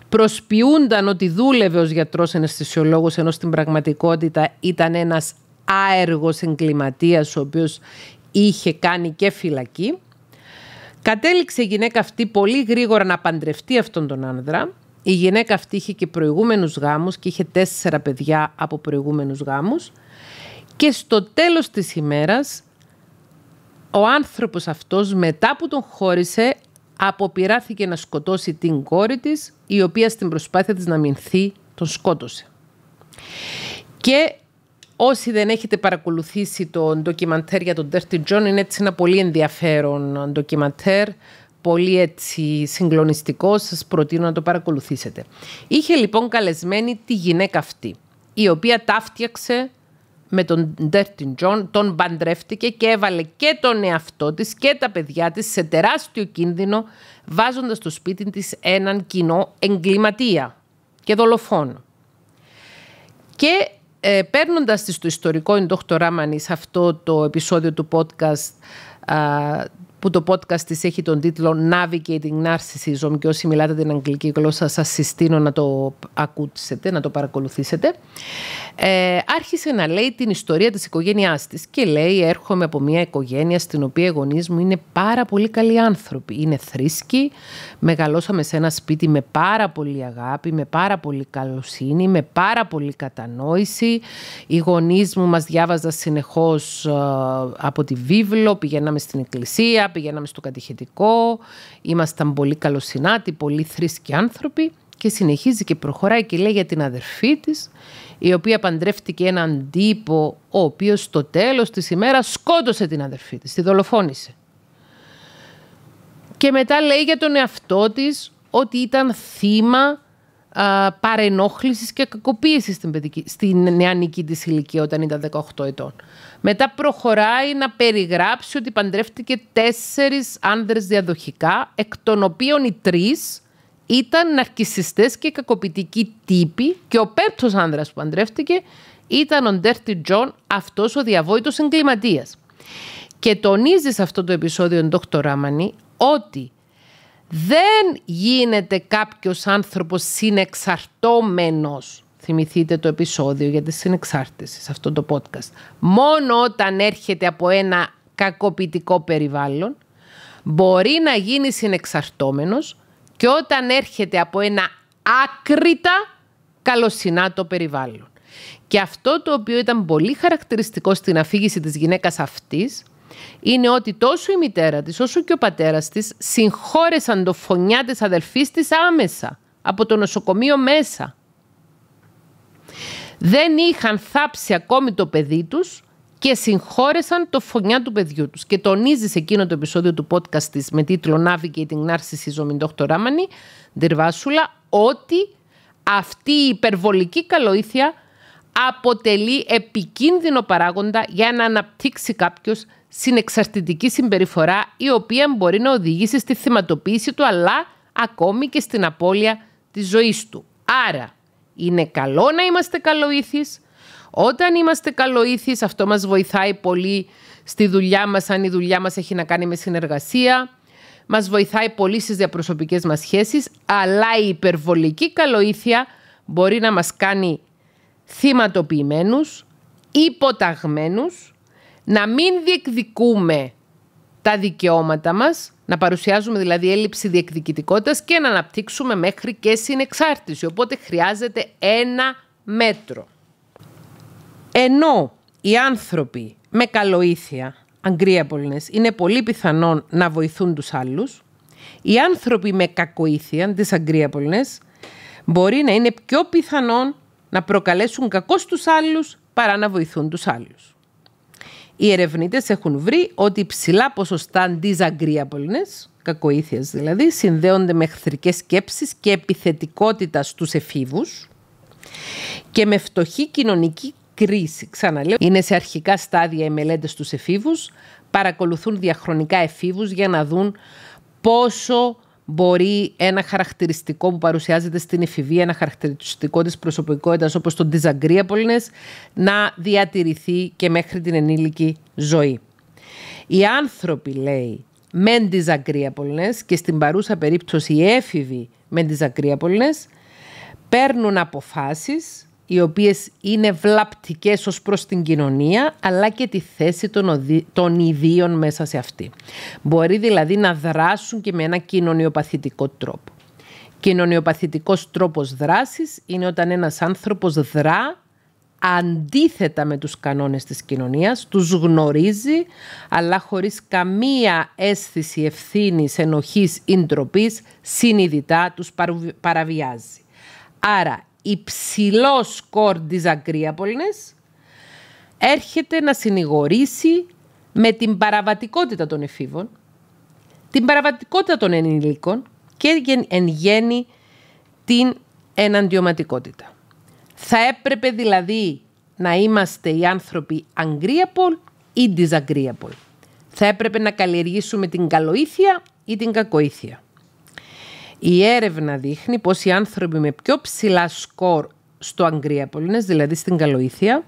Προσποιούνταν ότι δούλευε ως γιατρός αναισθησιολόγος, ενώ στην πραγματικότητα ήταν ένας άεργος εγκληματίας ο οποίος είχε κάνει και φυλακή. Κατέληξε η γυναίκα αυτή πολύ γρήγορα να παντρευτεί αυτόν τον άνδρα. Η γυναίκα αυτή είχε και προηγούμενους γάμους και είχε τέσσερα παιδιά από προηγούμενους γάμους. Και στο τέλος της ημέρας, ο άνθρωπος αυτός μετά που τον χώρισε αποπειράθηκε να σκοτώσει την κόρη της, η οποία στην προσπάθεια της να μηνθεί τον σκότωσε. Και Όσοι δεν έχετε παρακολουθήσει το ντοκιμαντέρ για τον Dirty John, είναι έτσι ένα πολύ ενδιαφέρον ντοκιμαντέρ, πολύ έτσι συγκλονιστικό, σας προτείνω να το παρακολουθήσετε. Είχε λοιπόν καλεσμένη τη γυναίκα αυτή, η οποία ταύτιαξε με τον Dirty John, τον παντρεύτηκε και έβαλε και τον εαυτό της και τα παιδιά της σε τεράστιο κίνδυνο, βάζοντας στο σπίτι της έναν κοινό εγκληματία και δολοφόνο. Και ε, τη στο ιστορικό εντόχτωρά σε αυτό το επεισόδιο του podcast που το podcast της έχει τον τίτλο Navigating Narcissism και όσοι μιλάτε την αγγλική γλώσσα σας συστήνω να το ακούσετε, να το παρακολουθήσετε. Ε, άρχισε να λέει την ιστορία της οικογένειάς της και λέει έρχομαι από μια οικογένεια στην οποία οι γονείς μου είναι πάρα πολύ καλοί άνθρωποι. Είναι θρήσκοι, μεγαλώσαμε σε ένα σπίτι με πάρα πολύ αγάπη, με πάρα πολύ καλοσύνη, με πάρα πολύ κατανόηση. Οι γονείς μου μας διάβαζαν συνεχώς ε, από τη βίβλο, πηγαίναμε στην εκκλησία, πηγαίναμε στο κατηχητικό, ήμασταν πολύ καλοσυνάτοι, πολύ θρήσκοι άνθρωποι και συνεχίζει και προχωράει και λέει για την αδερφή της, η οποία παντρεύτηκε έναν τύπο ο οποίος στο τέλος της ημέρας σκότωσε την αδερφή της, τη δολοφόνησε. Και μετά λέει για τον εαυτό της ότι ήταν θύμα παρενόχλησης και κακοποίησης στην, παιδική, στην νεανική της ηλικία όταν ήταν 18 ετών. Μετά προχωράει να περιγράψει ότι παντρεύτηκε τέσσερις άνδρες διαδοχικά, εκ των οποίων οι τρεις ήταν ναρκισιστές και κακοποιητικοί τύποι και ο πέμπτος άνδρας που παντρεύτηκε ήταν ο Ντέρτι Τζον, αυτός ο διαβόητος εγκληματίας. Και τονίζεις σε αυτό το επεισόδιο ο Ράμανι ότι δεν γίνεται κάποιος άνθρωπος συνεξαρτώμενος. Θυμηθείτε το επεισόδιο για τη συνεξάρτηση σε αυτό το podcast. Μόνο όταν έρχεται από ένα κακοποιητικό περιβάλλον μπορεί να γίνει συνεξαρτώμενος και όταν έρχεται από ένα άκρητα καλοσυνάτο περιβάλλον. Και αυτό το οποίο ήταν πολύ χαρακτηριστικό στην αφήγηση της γυναίκας αυτής είναι ότι τόσο η μητέρα της όσο και ο πατέρας της συγχώρεσαν το φωνιά της αδελφής της άμεσα από το νοσοκομείο μέσα. Δεν είχαν θάψει ακόμη το παιδί τους και συγχώρεσαν το φωνιά του παιδιού τους. Και τονίζεις σε εκείνο το επεισόδιο του podcast της με τίτλο Navigating Narcissism in Dr. Ramani, Ντυρβάσουλα, ότι αυτή η υπερβολική καλοήθεια αποτελεί επικίνδυνο παράγοντα για να αναπτύξει κάποιος συνεξαρτητική συμπεριφορά η οποία μπορεί να οδηγήσει στη θυματοποίηση του αλλά ακόμη και στην απώλεια της ζωής του. Άρα είναι καλό να είμαστε καλοήθεις. Όταν είμαστε καλοήθεις αυτό μας βοηθάει πολύ στη δουλειά μας αν η δουλειά μας έχει να κάνει με συνεργασία. Μας βοηθάει πολύ στις διαπροσωπικές μας σχέσεις αλλά η υπερβολική καλοήθεια μπορεί να μας κάνει θυματοποιημένους, υποταγμένους, να μην διεκδικούμε τα δικαιώματα μας, να παρουσιάζουμε δηλαδή έλλειψη διεκδικητικότητας και να αναπτύξουμε μέχρι και συνεξάρτηση. Οπότε χρειάζεται ένα μέτρο. Ενώ οι άνθρωποι με καλοήθεια, αγκρίαπολνες, είναι πολύ πιθανόν να βοηθούν τους άλλους, οι άνθρωποι με κακοήθεια, τις μπορεί να είναι πιο πιθανόν να προκαλέσουν κακό στους άλλους παρά να βοηθούν τους άλλους. Οι ερευνητές έχουν βρει ότι υψηλά ποσοστά disagreeableness, κακοήθειας δηλαδή, συνδέονται με εχθρικές σκέψεις και επιθετικότητα στους εφήβους και με φτωχή κοινωνική κρίση. Ξαναλέω, είναι σε αρχικά στάδια οι μελέτες στους εφήβους, παρακολουθούν διαχρονικά εφήβους για να δουν πόσο μπορεί ένα χαρακτηριστικό που παρουσιάζεται στην εφηβεία, ένα χαρακτηριστικό της προσωπικότητας όπως το disagreeableness, να διατηρηθεί και μέχρι την ενήλικη ζωή. Οι άνθρωποι, λέει, με disagreeableness και στην παρούσα περίπτωση οι έφηβοι με disagreeableness, παίρνουν αποφάσεις οι οποίες είναι βλαπτικές ως προς την κοινωνία, αλλά και τη θέση των, ιδίων μέσα σε αυτή. Μπορεί δηλαδή να δράσουν και με ένα κοινωνιοπαθητικό τρόπο. Κοινωνιοπαθητικός τρόπος δράσης είναι όταν ένας άνθρωπος δρά αντίθετα με τους κανόνες της κοινωνίας, τους γνωρίζει, αλλά χωρίς καμία αίσθηση ευθύνης, ενοχής ή ντροπής, συνειδητά τους παραβιάζει. Άρα υψηλός σκορ της έρχεται να συνηγορήσει με την παραβατικότητα των εφήβων, την παραβατικότητα των ενηλίκων και εν γέννη την εναντιωματικότητα. Θα έπρεπε δηλαδή να είμαστε οι άνθρωποι agreeable ή disagreeable. Θα έπρεπε να καλλιεργήσουμε την καλοήθεια ή την κακοήθεια. Η έρευνα δείχνει πως οι άνθρωποι με πιο ψηλά σκορ στο Αγκριάπολινες, δηλαδή στην Καλοήθεια,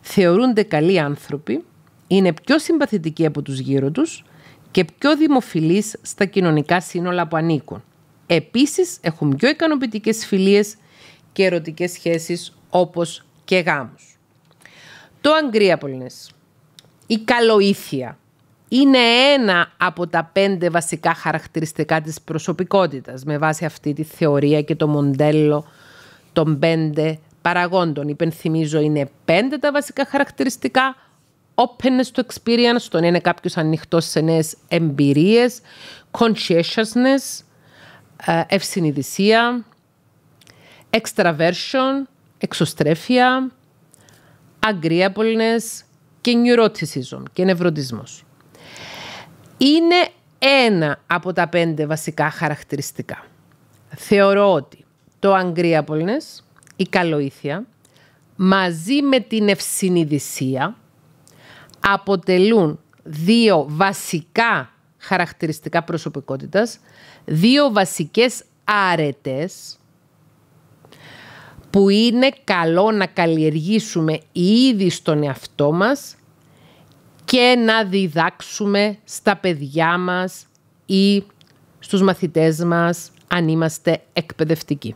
θεωρούνται καλοί άνθρωποι, είναι πιο συμπαθητικοί από τους γύρω τους και πιο δημοφιλείς στα κοινωνικά σύνολα που ανήκουν. Επίσης έχουν πιο ικανοποιητικές φιλίες και ερωτικές σχέσεις όπως και γάμους. Το Αγκρίαπολνες, η καλοήθεια είναι ένα από τα πέντε βασικά χαρακτηριστικά της προσωπικότητας με βάση αυτή τη θεωρία και το μοντέλο των πέντε παραγόντων. Υπενθυμίζω είναι πέντε τα βασικά χαρακτηριστικά openness to experience, το είναι κάποιος ανοιχτός σε νέες εμπειρίες, conscientiousness, ε, ευσυνειδησία, extraversion, εξωστρέφεια, agreeableness και neuroticism και νευρωτισμός είναι ένα από τα πέντε βασικά χαρακτηριστικά. Θεωρώ ότι το αγκρίαπολνες, η καλοήθεια, μαζί με την ευσυνειδησία, αποτελούν δύο βασικά χαρακτηριστικά προσωπικότητας, δύο βασικές άρετες που είναι καλό να καλλιεργήσουμε ήδη στον εαυτό μας και να διδάξουμε στα παιδιά μας ή στους μαθητές μας αν είμαστε εκπαιδευτικοί.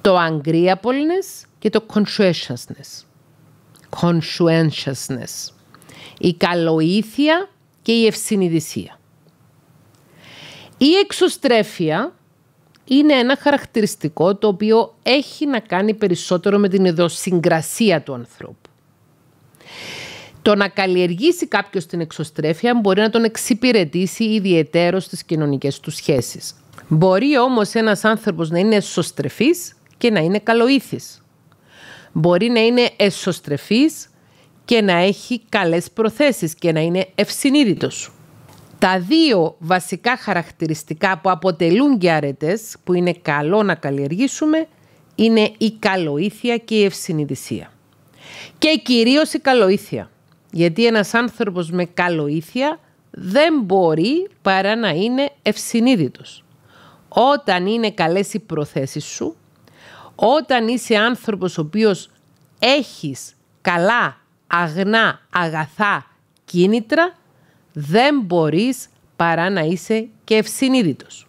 Το agreeableness και το conscientiousness. Conscientiousness. Η καλοήθεια και η ευσυνειδησία. Η εξωστρέφεια είναι ένα χαρακτηριστικό το οποίο έχει να κάνει περισσότερο με την ειδοσυγκρασία του ανθρώπου το να καλλιεργήσει κάποιος την εξωστρέφεια μπορεί να τον εξυπηρετήσει ιδιαιτέρως στις κοινωνικές του σχέσεις. Μπορεί όμως ένας άνθρωπος να είναι εσωστρεφής και να είναι καλοήθης. Μπορεί να είναι εσωστρεφής και να έχει καλές προθέσεις και να είναι ευσυνείδητος. Τα δύο βασικά χαρακτηριστικά που αποτελούν και αρετές, που είναι καλό να καλλιεργήσουμε, είναι η καλοήθεια και η ευσυνειδησία. Και κυρίως η καλοήθεια. Γιατί ένας άνθρωπος με καλοήθεια δεν μπορεί παρά να είναι ευσυνείδητος. Όταν είναι καλές οι προθέσεις σου, όταν είσαι άνθρωπος ο οποίος έχεις καλά, αγνά, αγαθά κίνητρα, δεν μπορείς παρά να είσαι και ευσυνείδητος.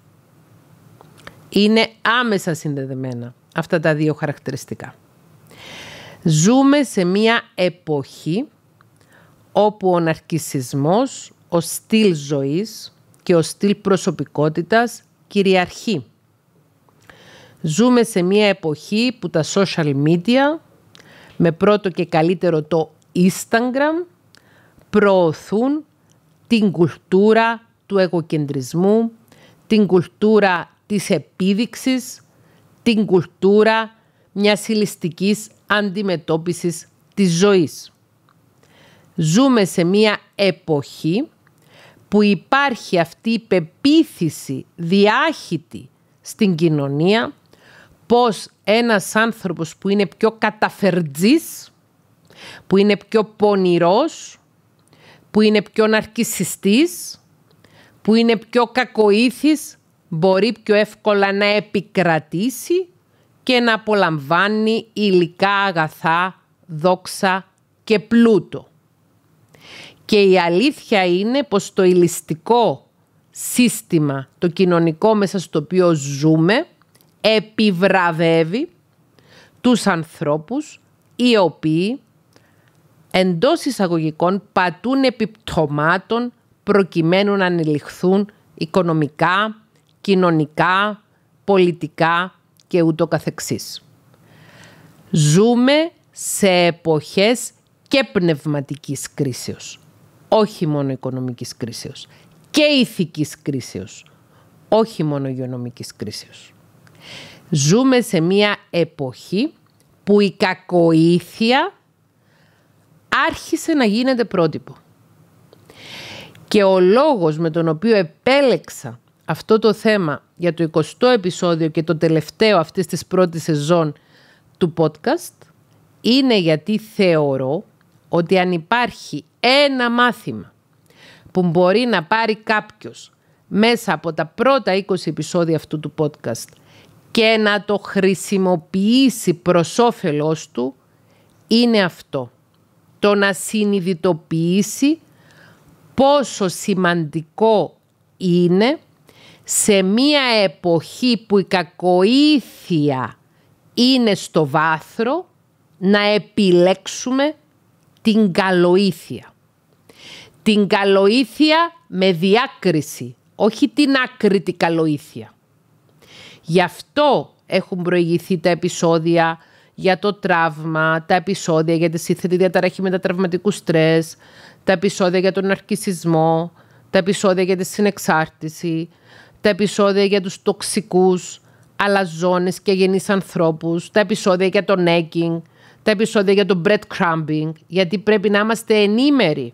Είναι άμεσα συνδεδεμένα αυτά τα δύο χαρακτηριστικά. Ζούμε σε μία εποχή όπου ο ναρκισισμός, ο στυλ ζωής και ο στυλ προσωπικότητας κυριαρχεί. Ζούμε σε μια εποχή που τα social media, με πρώτο και καλύτερο το Instagram, προωθούν την κουλτούρα του εγωκεντρισμού, την κουλτούρα της επίδειξης, την κουλτούρα μιας ηλιστικής αντιμετώπισης της ζωής. Ζούμε σε μία εποχή που υπάρχει αυτή η πεποίθηση διάχυτη στην κοινωνία πως ένας άνθρωπος που είναι πιο καταφερτζής, που είναι πιο πονηρός, που είναι πιο ναρκισιστής, που είναι πιο κακοήθης, μπορεί πιο εύκολα να επικρατήσει και να απολαμβάνει υλικά αγαθά, δόξα και πλούτο. Και η αλήθεια είναι πως το ηλιστικό σύστημα, το κοινωνικό μέσα στο οποίο ζούμε, επιβραβεύει τους ανθρώπους οι οποίοι εντός εισαγωγικών πατούν επιπτωμάτων προκειμένου να ανελιχθούν οικονομικά, κοινωνικά, πολιτικά και ούτω καθεξής. Ζούμε σε εποχές και πνευματικής κρίσεως όχι μόνο οικονομικής κρίσεως και ηθικής κρίσεως, όχι μόνο υγειονομικής κρίσεως. Ζούμε σε μια εποχή που η κακοήθεια άρχισε να γίνεται πρότυπο. Και ο λόγος με τον οποίο επέλεξα αυτό το θέμα για το 20ο επεισόδιο και το τελευταίο αυτής της πρώτης σεζόν του podcast είναι γιατί θεωρώ ότι αν υπάρχει ένα μάθημα που μπορεί να πάρει κάποιος μέσα από τα πρώτα 20 επεισόδια αυτού του podcast και να το χρησιμοποιήσει προς όφελός του, είναι αυτό. Το να συνειδητοποιήσει πόσο σημαντικό είναι σε μία εποχή που η κακοήθεια είναι στο βάθρο να επιλέξουμε την καλοήθεια. Την καλοήθεια με διάκριση, όχι την άκρητη καλοήθεια. Γι' αυτό έχουν προηγηθεί τα επεισόδια για το τραύμα, τα επεισόδια για τη σύνθετη διαταραχή μετατραυματικού στρες, τα επεισόδια για τον αρκισισμό, τα επεισόδια για τη συνεξάρτηση, τα επεισόδια για τους τοξικούς, αλαζόνες και γενείς ανθρώπους, τα επεισόδια για τον νέκινγκ, τα επεισόδια για το breadcrumbing, γιατί πρέπει να είμαστε ενήμεροι.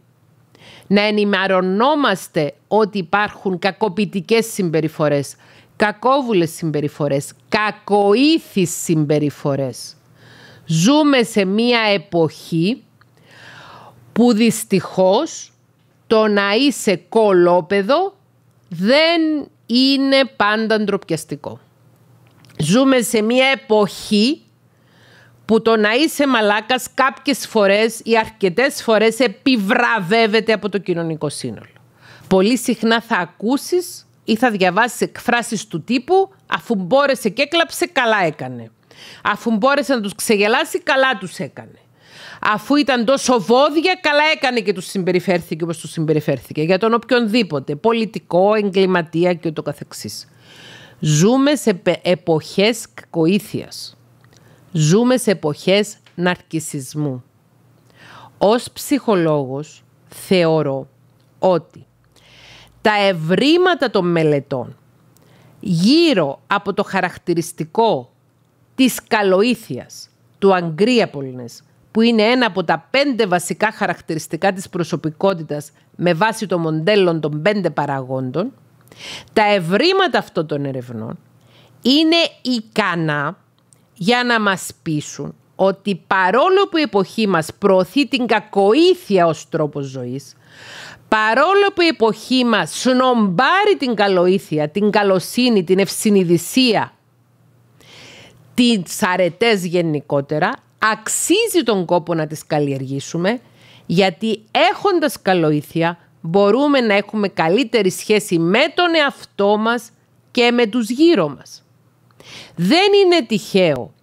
Να ενημερωνόμαστε ότι υπάρχουν κακοποιητικές συμπεριφορές, κακόβουλες συμπεριφορές, κακοήθεις συμπεριφορές. Ζούμε σε μία εποχή που δυστυχώς το να είσαι κολόπεδο δεν είναι πάντα ντροπιαστικό. Ζούμε σε μία εποχή που το να είσαι μαλάκας κάποιες φορές ή αρκετές φορές επιβραβεύεται από το κοινωνικό σύνολο. Πολύ συχνά θα ακούσεις ή θα διαβάσεις εκφράσεις του τύπου «αφού μπόρεσε και έκλαψε, καλά έκανε». «Αφού μπόρεσε να τους ξεγελάσει, καλά τους έκανε». Αφού ήταν τόσο βόδια, καλά έκανε και τους συμπεριφέρθηκε όπως τους συμπεριφέρθηκε. Για τον οποιονδήποτε, πολιτικό, εγκληματία και ούτω καθεξής. Ζούμε σε εποχές κακοήθειας. Ζούμε σε εποχές ναρκισισμού. Ως ψυχολόγος θεωρώ ότι τα ευρήματα των μελετών γύρω από το χαρακτηριστικό της καλοήθειας του Αγκρία που είναι ένα από τα πέντε βασικά χαρακτηριστικά της προσωπικότητας με βάση το μοντέλο των πέντε παραγόντων, τα ευρήματα αυτών των ερευνών είναι ικανά για να μας πείσουν ότι παρόλο που η εποχή μας προωθεί την κακοήθεια ως τρόπος ζωής, παρόλο που η εποχή μας σνομπάρει την καλοήθεια, την καλοσύνη, την ευσυνειδησία, τις αρετές γενικότερα, αξίζει τον κόπο να τις καλλιεργήσουμε, γιατί έχοντας καλοήθεια μπορούμε να έχουμε καλύτερη σχέση με τον εαυτό μας και με τους γύρω μας. Δεν είναι τυχαίο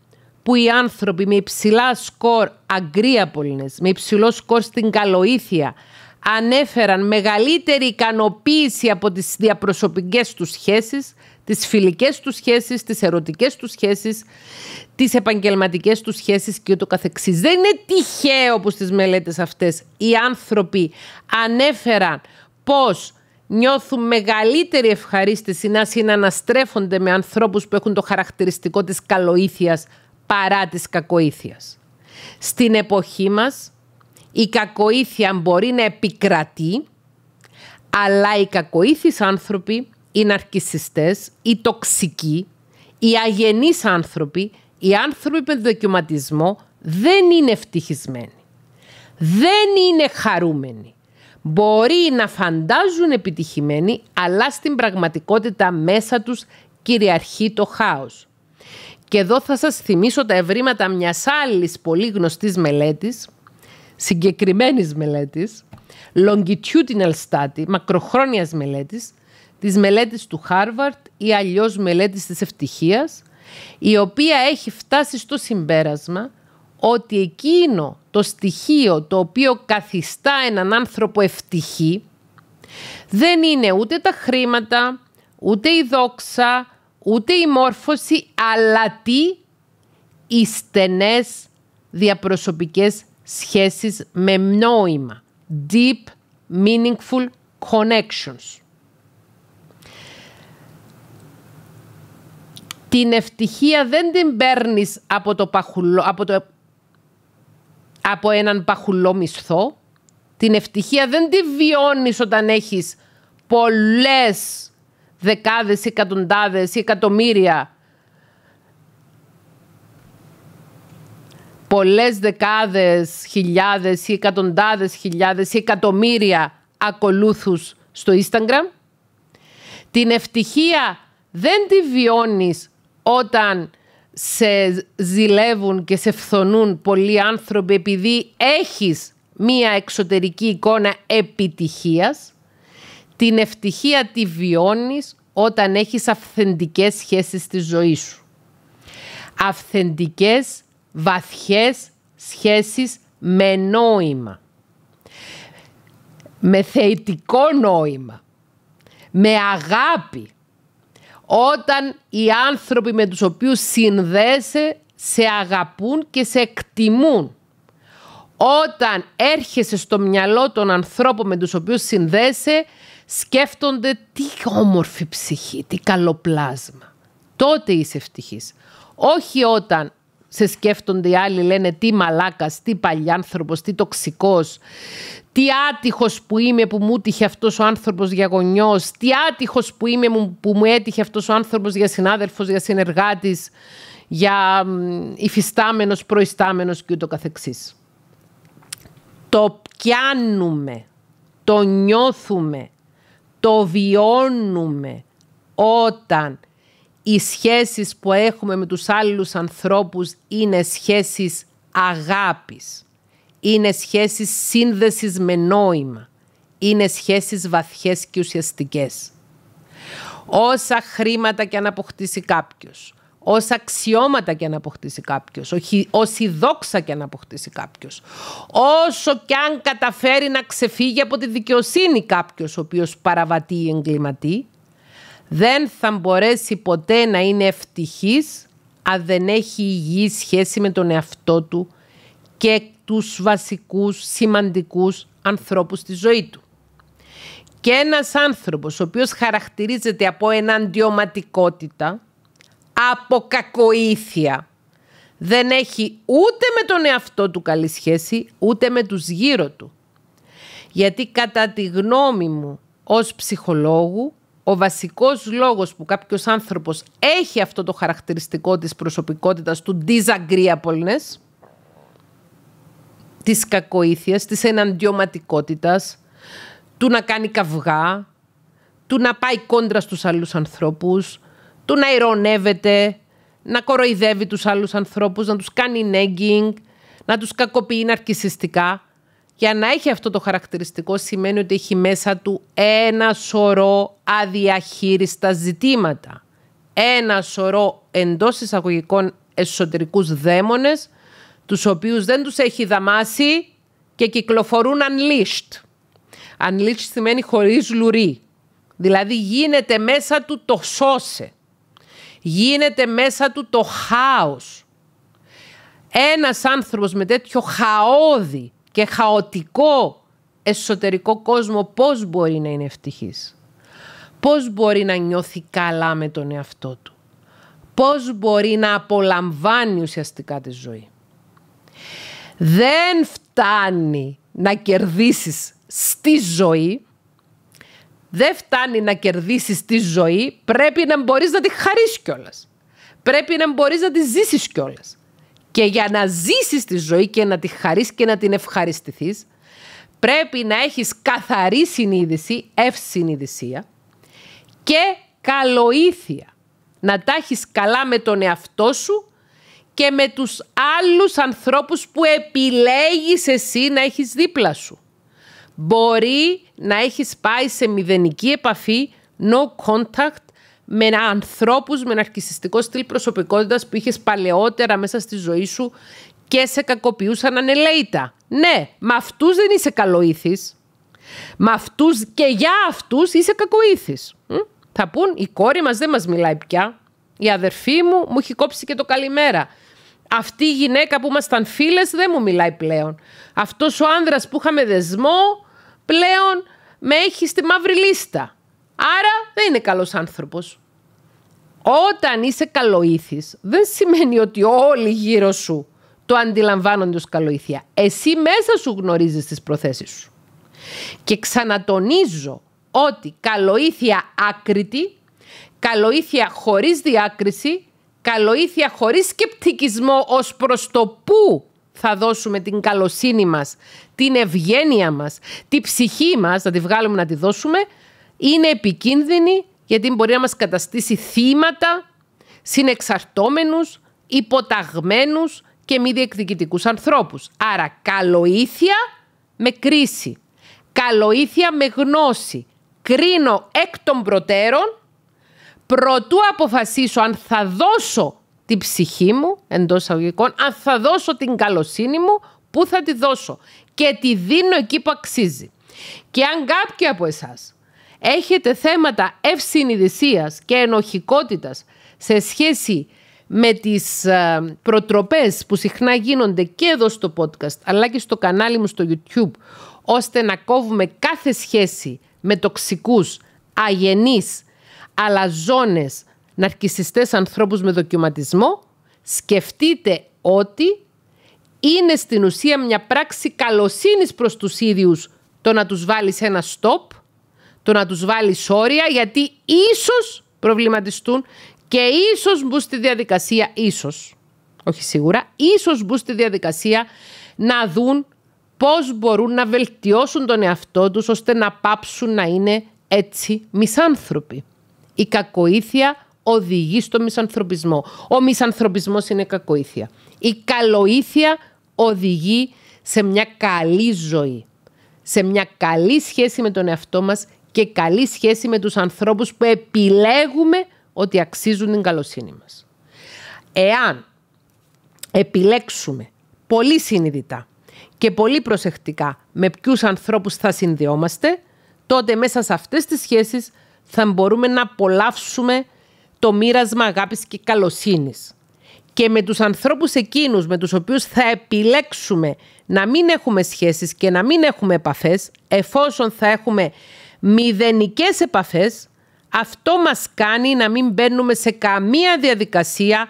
που οι άνθρωποι με υψηλά σκορ αγκρίαπολνες, με υψηλό σκορ στην καλοήθεια, ανέφεραν μεγαλύτερη ικανοποίηση από τις διαπροσωπικές τους σχέσεις, τις φιλικές τους σχέσεις, τις ερωτικές τους σχέσεις, τις επαγγελματικές τους σχέσεις και ούτω καθεξής. Δεν είναι τυχαίο που στις μελέτες αυτές οι άνθρωποι ανέφεραν πως νιώθουν μεγαλύτερη ευχαρίστηση να συναναστρέφονται με ανθρώπους που έχουν το χαρακτηριστικό της καλοήθειας παρά της κακοήθειας. Στην εποχή μας η κακοήθεια μπορεί να επικρατεί, αλλά οι κακοήθεις άνθρωποι, οι ναρκισιστές, οι τοξικοί, οι αγενείς άνθρωποι, οι άνθρωποι με δοκιματισμό δεν είναι ευτυχισμένοι. Δεν είναι χαρούμενοι μπορεί να φαντάζουν επιτυχημένοι, αλλά στην πραγματικότητα μέσα τους κυριαρχεί το χάος. Και εδώ θα σας θυμίσω τα ευρήματα μιας άλλης πολύ γνωστής μελέτης, συγκεκριμένης μελέτης, longitudinal study, μακροχρόνιας μελέτης, της μελέτης του Harvard ή αλλιώς μελέτης της ευτυχίας, η οποία έχει φτάσει στο συμπέρασμα ότι εκείνο το στοιχείο το οποίο καθιστά έναν άνθρωπο ευτυχή δεν είναι ούτε τα χρήματα, ούτε η δόξα, ούτε η μόρφωση, αλλά τι οι στενές διαπροσωπικές σχέσεις με νόημα. Deep, meaningful connections. Την ευτυχία δεν την παίρνεις από το, παχουλό, από το από έναν παχουλό μισθό. Την ευτυχία δεν τη βιώνεις όταν έχεις πολλές δεκάδες εκατοντάδες εκατομμύρια. Πολλές δεκάδες, χιλιάδες εκατοντάδες χιλιάδες εκατομμύρια ακολούθους στο Instagram. Την ευτυχία δεν τη βιώνεις όταν σε ζηλεύουν και σε φθονούν πολλοί άνθρωποι επειδή έχεις μία εξωτερική εικόνα επιτυχίας, την ευτυχία τη βιώνεις όταν έχεις αυθεντικές σχέσεις στη ζωή σου. Αυθεντικές, βαθιές σχέσεις με νόημα. Με θετικό νόημα. Με αγάπη όταν οι άνθρωποι με τους οποίους συνδέεσαι σε αγαπούν και σε εκτιμούν. Όταν έρχεσαι στο μυαλό των ανθρώπων με τους οποίους συνδέεσαι, σκέφτονται τι όμορφη ψυχή, τι καλοπλάσμα, Τότε είσαι ευτυχής. Όχι όταν σε σκέφτονται οι άλλοι, λένε τι μαλάκας, τι παλιάνθρωπος, τι τοξικός, τι άτυχος που είμαι που μου έτυχε αυτός ο άνθρωπος για γονιός, τι άτυχος που είμαι που μου έτυχε αυτός ο άνθρωπος για συνάδελφος, για συνεργάτης, για υφιστάμενος, προϊστάμενος και Το πιάνουμε, το νιώθουμε, το βιώνουμε όταν οι σχέσεις που έχουμε με τους άλλους ανθρώπους είναι σχέσεις αγάπης. Είναι σχέσεις σύνδεσης με νόημα. Είναι σχέσεις βαθιές και ουσιαστικές. Όσα χρήματα και αν αποκτήσει κάποιος, όσα αξιώματα και αν αποκτήσει κάποιος, όση δόξα και αν αποκτήσει κάποιος, όσο και αν καταφέρει να ξεφύγει από τη δικαιοσύνη κάποιος ο οποίος παραβατεί ή εγκληματεί, δεν θα μπορέσει ποτέ να είναι ευτυχής αν δεν έχει υγιή σχέση με τον εαυτό του και τους βασικούς σημαντικούς ανθρώπους στη ζωή του. Και ένας άνθρωπος ο οποίος χαρακτηρίζεται από εναντιωματικότητα, από κακοήθεια, δεν έχει ούτε με τον εαυτό του καλή σχέση, ούτε με τους γύρω του. Γιατί κατά τη γνώμη μου ως ψυχολόγου ο βασικός λόγος που κάποιος άνθρωπος έχει αυτό το χαρακτηριστικό της προσωπικότητας του disagreeableness, της κακοήθειας, της εναντιωματικότητας, του να κάνει καυγά, του να πάει κόντρα στους άλλους ανθρώπους, του να ηρωνεύεται, να κοροϊδεύει τους άλλους ανθρώπους, να τους κάνει nagging, να τους κακοποιεί ναρκισιστικά για να έχει αυτό το χαρακτηριστικό σημαίνει ότι έχει μέσα του ένα σωρό αδιαχείριστα ζητήματα. Ένα σωρό εντός εισαγωγικών εσωτερικούς δαίμονες, τους οποίους δεν τους έχει δαμάσει και κυκλοφορούν unleashed. Unleashed σημαίνει χωρίς λουρί. Δηλαδή γίνεται μέσα του το σώσε. Γίνεται μέσα του το χάος. Ένας άνθρωπος με τέτοιο χαόδι και χαοτικό εσωτερικό κόσμο πώς μπορεί να είναι ευτυχής. Πώς μπορεί να νιώθει καλά με τον εαυτό του. Πώς μπορεί να απολαμβάνει ουσιαστικά τη ζωή. Δεν φτάνει να κερδίσεις στη ζωή. Δεν φτάνει να κερδίσεις τη ζωή. Πρέπει να μπορείς να τη χαρίσεις κιόλας. Πρέπει να μπορείς να τη ζήσεις κιόλας. Και για να ζήσεις τη ζωή και να τη χαρείς και να την ευχαριστηθείς, πρέπει να έχεις καθαρή συνείδηση, ευσυνειδησία και καλοήθεια. Να τα έχεις καλά με τον εαυτό σου και με τους άλλους ανθρώπους που επιλέγεις εσύ να έχεις δίπλα σου. Μπορεί να έχεις πάει σε μηδενική επαφή, no contact, με ένα ανθρώπους με ναρκιστικό στυλ προσωπικότητας που είχες παλαιότερα μέσα στη ζωή σου και σε κακοποιούσαν ανελαίτα. Ναι, με αυτούς δεν είσαι καλοήθης. Με αυτούς και για αυτούς είσαι κακοήθης. Θα πούν η κόρη μας δεν μας μιλάει πια. Η αδερφή μου μου έχει κόψει και το καλημέρα. Αυτή η γυναίκα που ήμασταν φίλες, δεν μου μιλάει πλέον. Αυτός ο άνδρας που είχαμε δεσμό πλέον με έχει στη μαύρη λίστα. Άρα δεν είναι καλός άνθρωπος. Όταν είσαι καλοήθης, δεν σημαίνει ότι όλοι γύρω σου το αντιλαμβάνονται ως καλοήθεια. Εσύ μέσα σου γνωρίζεις τις προθέσεις σου. Και ξανατονίζω ότι καλοήθεια άκρητη, καλοήθεια χωρίς διάκριση, καλοήθεια χωρίς σκεπτικισμό ως προς το πού θα δώσουμε την καλοσύνη μας, την ευγένεια μας, τη ψυχή μας, να τη βγάλουμε να τη δώσουμε, είναι επικίνδυνη γιατί μπορεί να μας καταστήσει θύματα, συνεξαρτώμενους, υποταγμένους και μη διεκδικητικούς ανθρώπους. Άρα καλοήθεια με κρίση, καλοήθεια με γνώση. Κρίνω εκ των προτέρων, προτού αποφασίσω αν θα δώσω την ψυχή μου, εντός αγωγικών, αν θα δώσω την καλοσύνη μου, πού θα τη δώσω. Και τη δίνω εκεί που αξίζει. Και αν κάποιοι από εσάς έχετε θέματα ευσυνειδησίας και ενοχικότητας σε σχέση με τις ε, προτροπές που συχνά γίνονται και εδώ στο podcast αλλά και στο κανάλι μου στο YouTube ώστε να κόβουμε κάθε σχέση με τοξικούς, αγενείς, αλλά ζώνες, ναρκισιστές ανθρώπους με δοκιματισμό, σκεφτείτε ότι είναι στην ουσία μια πράξη καλοσύνης προς τους ίδιους το να τους βάλεις ένα stop το να τους βάλεις όρια γιατί ίσως προβληματιστούν και ίσως μπουν στη διαδικασία, ίσως, όχι σίγουρα, ίσως μπουν στη διαδικασία να δουν πώς μπορούν να βελτιώσουν τον εαυτό τους ώστε να πάψουν να είναι έτσι μισάνθρωποι. Η κακοήθεια οδηγεί στο μισανθρωπισμό. Ο μισανθρωπισμός είναι κακοήθεια. Η καλοήθεια οδηγεί σε μια καλή ζωή, σε μια καλή σχέση με τον εαυτό μας και καλή σχέση με τους ανθρώπους που επιλέγουμε ότι αξίζουν την καλοσύνη μας. Εάν επιλέξουμε πολύ συνειδητά και πολύ προσεκτικά με ποιους ανθρώπους θα συνδυόμαστε, τότε μέσα σε αυτές τις σχέσεις θα μπορούμε να απολαύσουμε το μοίρασμα αγάπης και καλοσύνης. Και με τους ανθρώπους εκείνους με τους οποίους θα επιλέξουμε να μην έχουμε σχέσεις και να μην έχουμε επαφές, εφόσον θα έχουμε μηδενικές επαφές, αυτό μας κάνει να μην μπαίνουμε σε καμία διαδικασία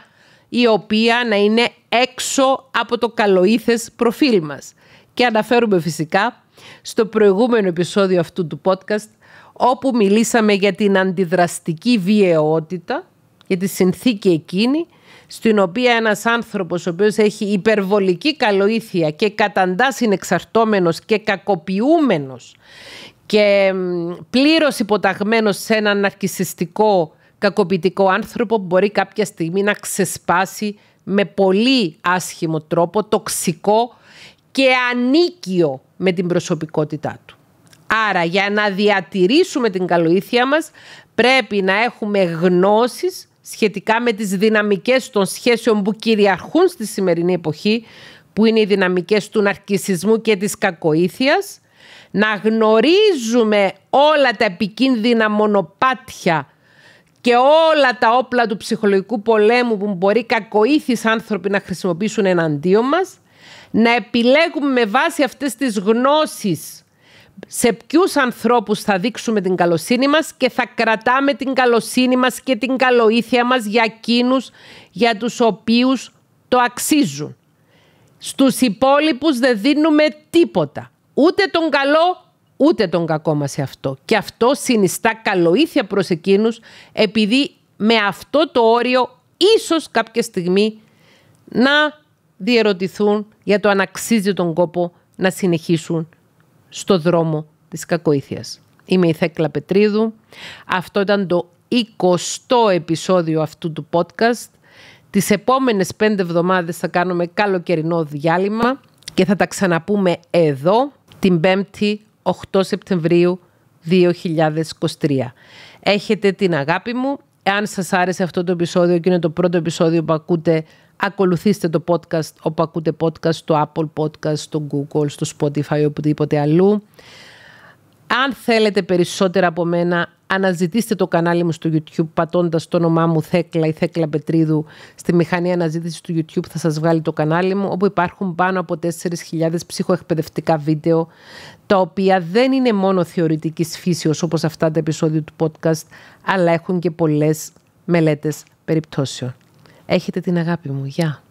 η οποία να είναι έξω από το καλοήθες προφίλ μας. Και αναφέρουμε φυσικά στο προηγούμενο επεισόδιο αυτού του podcast όπου μιλήσαμε για την αντιδραστική βιαιότητα, για τη συνθήκη εκείνη, στην οποία ένας άνθρωπος ο οποίος έχει υπερβολική καλοήθεια και καταντάς είναι και κακοποιούμενος και πλήρως υποταγμένος σε έναν ναρκισιστικό κακοποιητικό άνθρωπο μπορεί κάποια στιγμή να ξεσπάσει με πολύ άσχημο τρόπο, τοξικό και ανίκιο με την προσωπικότητά του. Άρα για να διατηρήσουμε την καλοήθεια μας πρέπει να έχουμε γνώσεις σχετικά με τις δυναμικές των σχέσεων που κυριαρχούν στη σημερινή εποχή που είναι οι δυναμικές του ναρκισισμού και της κακοήθειας να γνωρίζουμε όλα τα επικίνδυνα μονοπάτια και όλα τα όπλα του ψυχολογικού πολέμου που μπορεί κακοήθεις άνθρωποι να χρησιμοποιήσουν εναντίον μας, να επιλέγουμε με βάση αυτές τις γνώσεις σε ποιους ανθρώπους θα δείξουμε την καλοσύνη μας και θα κρατάμε την καλοσύνη μας και την καλοήθεια μας για εκείνους για τους οποίους το αξίζουν. Στους υπόλοιπους δεν δίνουμε τίποτα ούτε τον καλό ούτε τον κακό μας σε αυτό. Και αυτό συνιστά καλοήθεια προς εκείνους επειδή με αυτό το όριο ίσως κάποια στιγμή να διερωτηθούν για το αν αξίζει τον κόπο να συνεχίσουν στο δρόμο της κακοήθειας. Είμαι η Θέκλα Πετρίδου. Αυτό ήταν το 20ο επεισόδιο αυτού του podcast. Τις επόμενες πέντε εβδομάδες θα κάνουμε καλοκαιρινό διάλειμμα και θα τα ξαναπούμε εδώ την 5η 8 Σεπτεμβρίου 2023. Έχετε την αγάπη μου. Εάν σας άρεσε αυτό το επεισόδιο και είναι το πρώτο επεισόδιο που ακούτε, ακολουθήστε το podcast όπου ακούτε podcast στο Apple Podcast, στο Google, στο Spotify, οπουδήποτε αλλού. Αν θέλετε περισσότερα από μένα, αναζητήστε το κανάλι μου στο YouTube πατώντας το όνομά μου Θέκλα ή Θέκλα Πετρίδου στη μηχανή αναζήτησης του YouTube θα σας βγάλει το κανάλι μου όπου υπάρχουν πάνω από 4.000 ψυχοεκπαιδευτικά βίντεο τα οποία δεν είναι μόνο θεωρητικής φύσεως όπως αυτά τα επεισόδια του podcast αλλά έχουν και πολλές μελέτες περιπτώσεων. Έχετε την αγάπη μου. Γεια!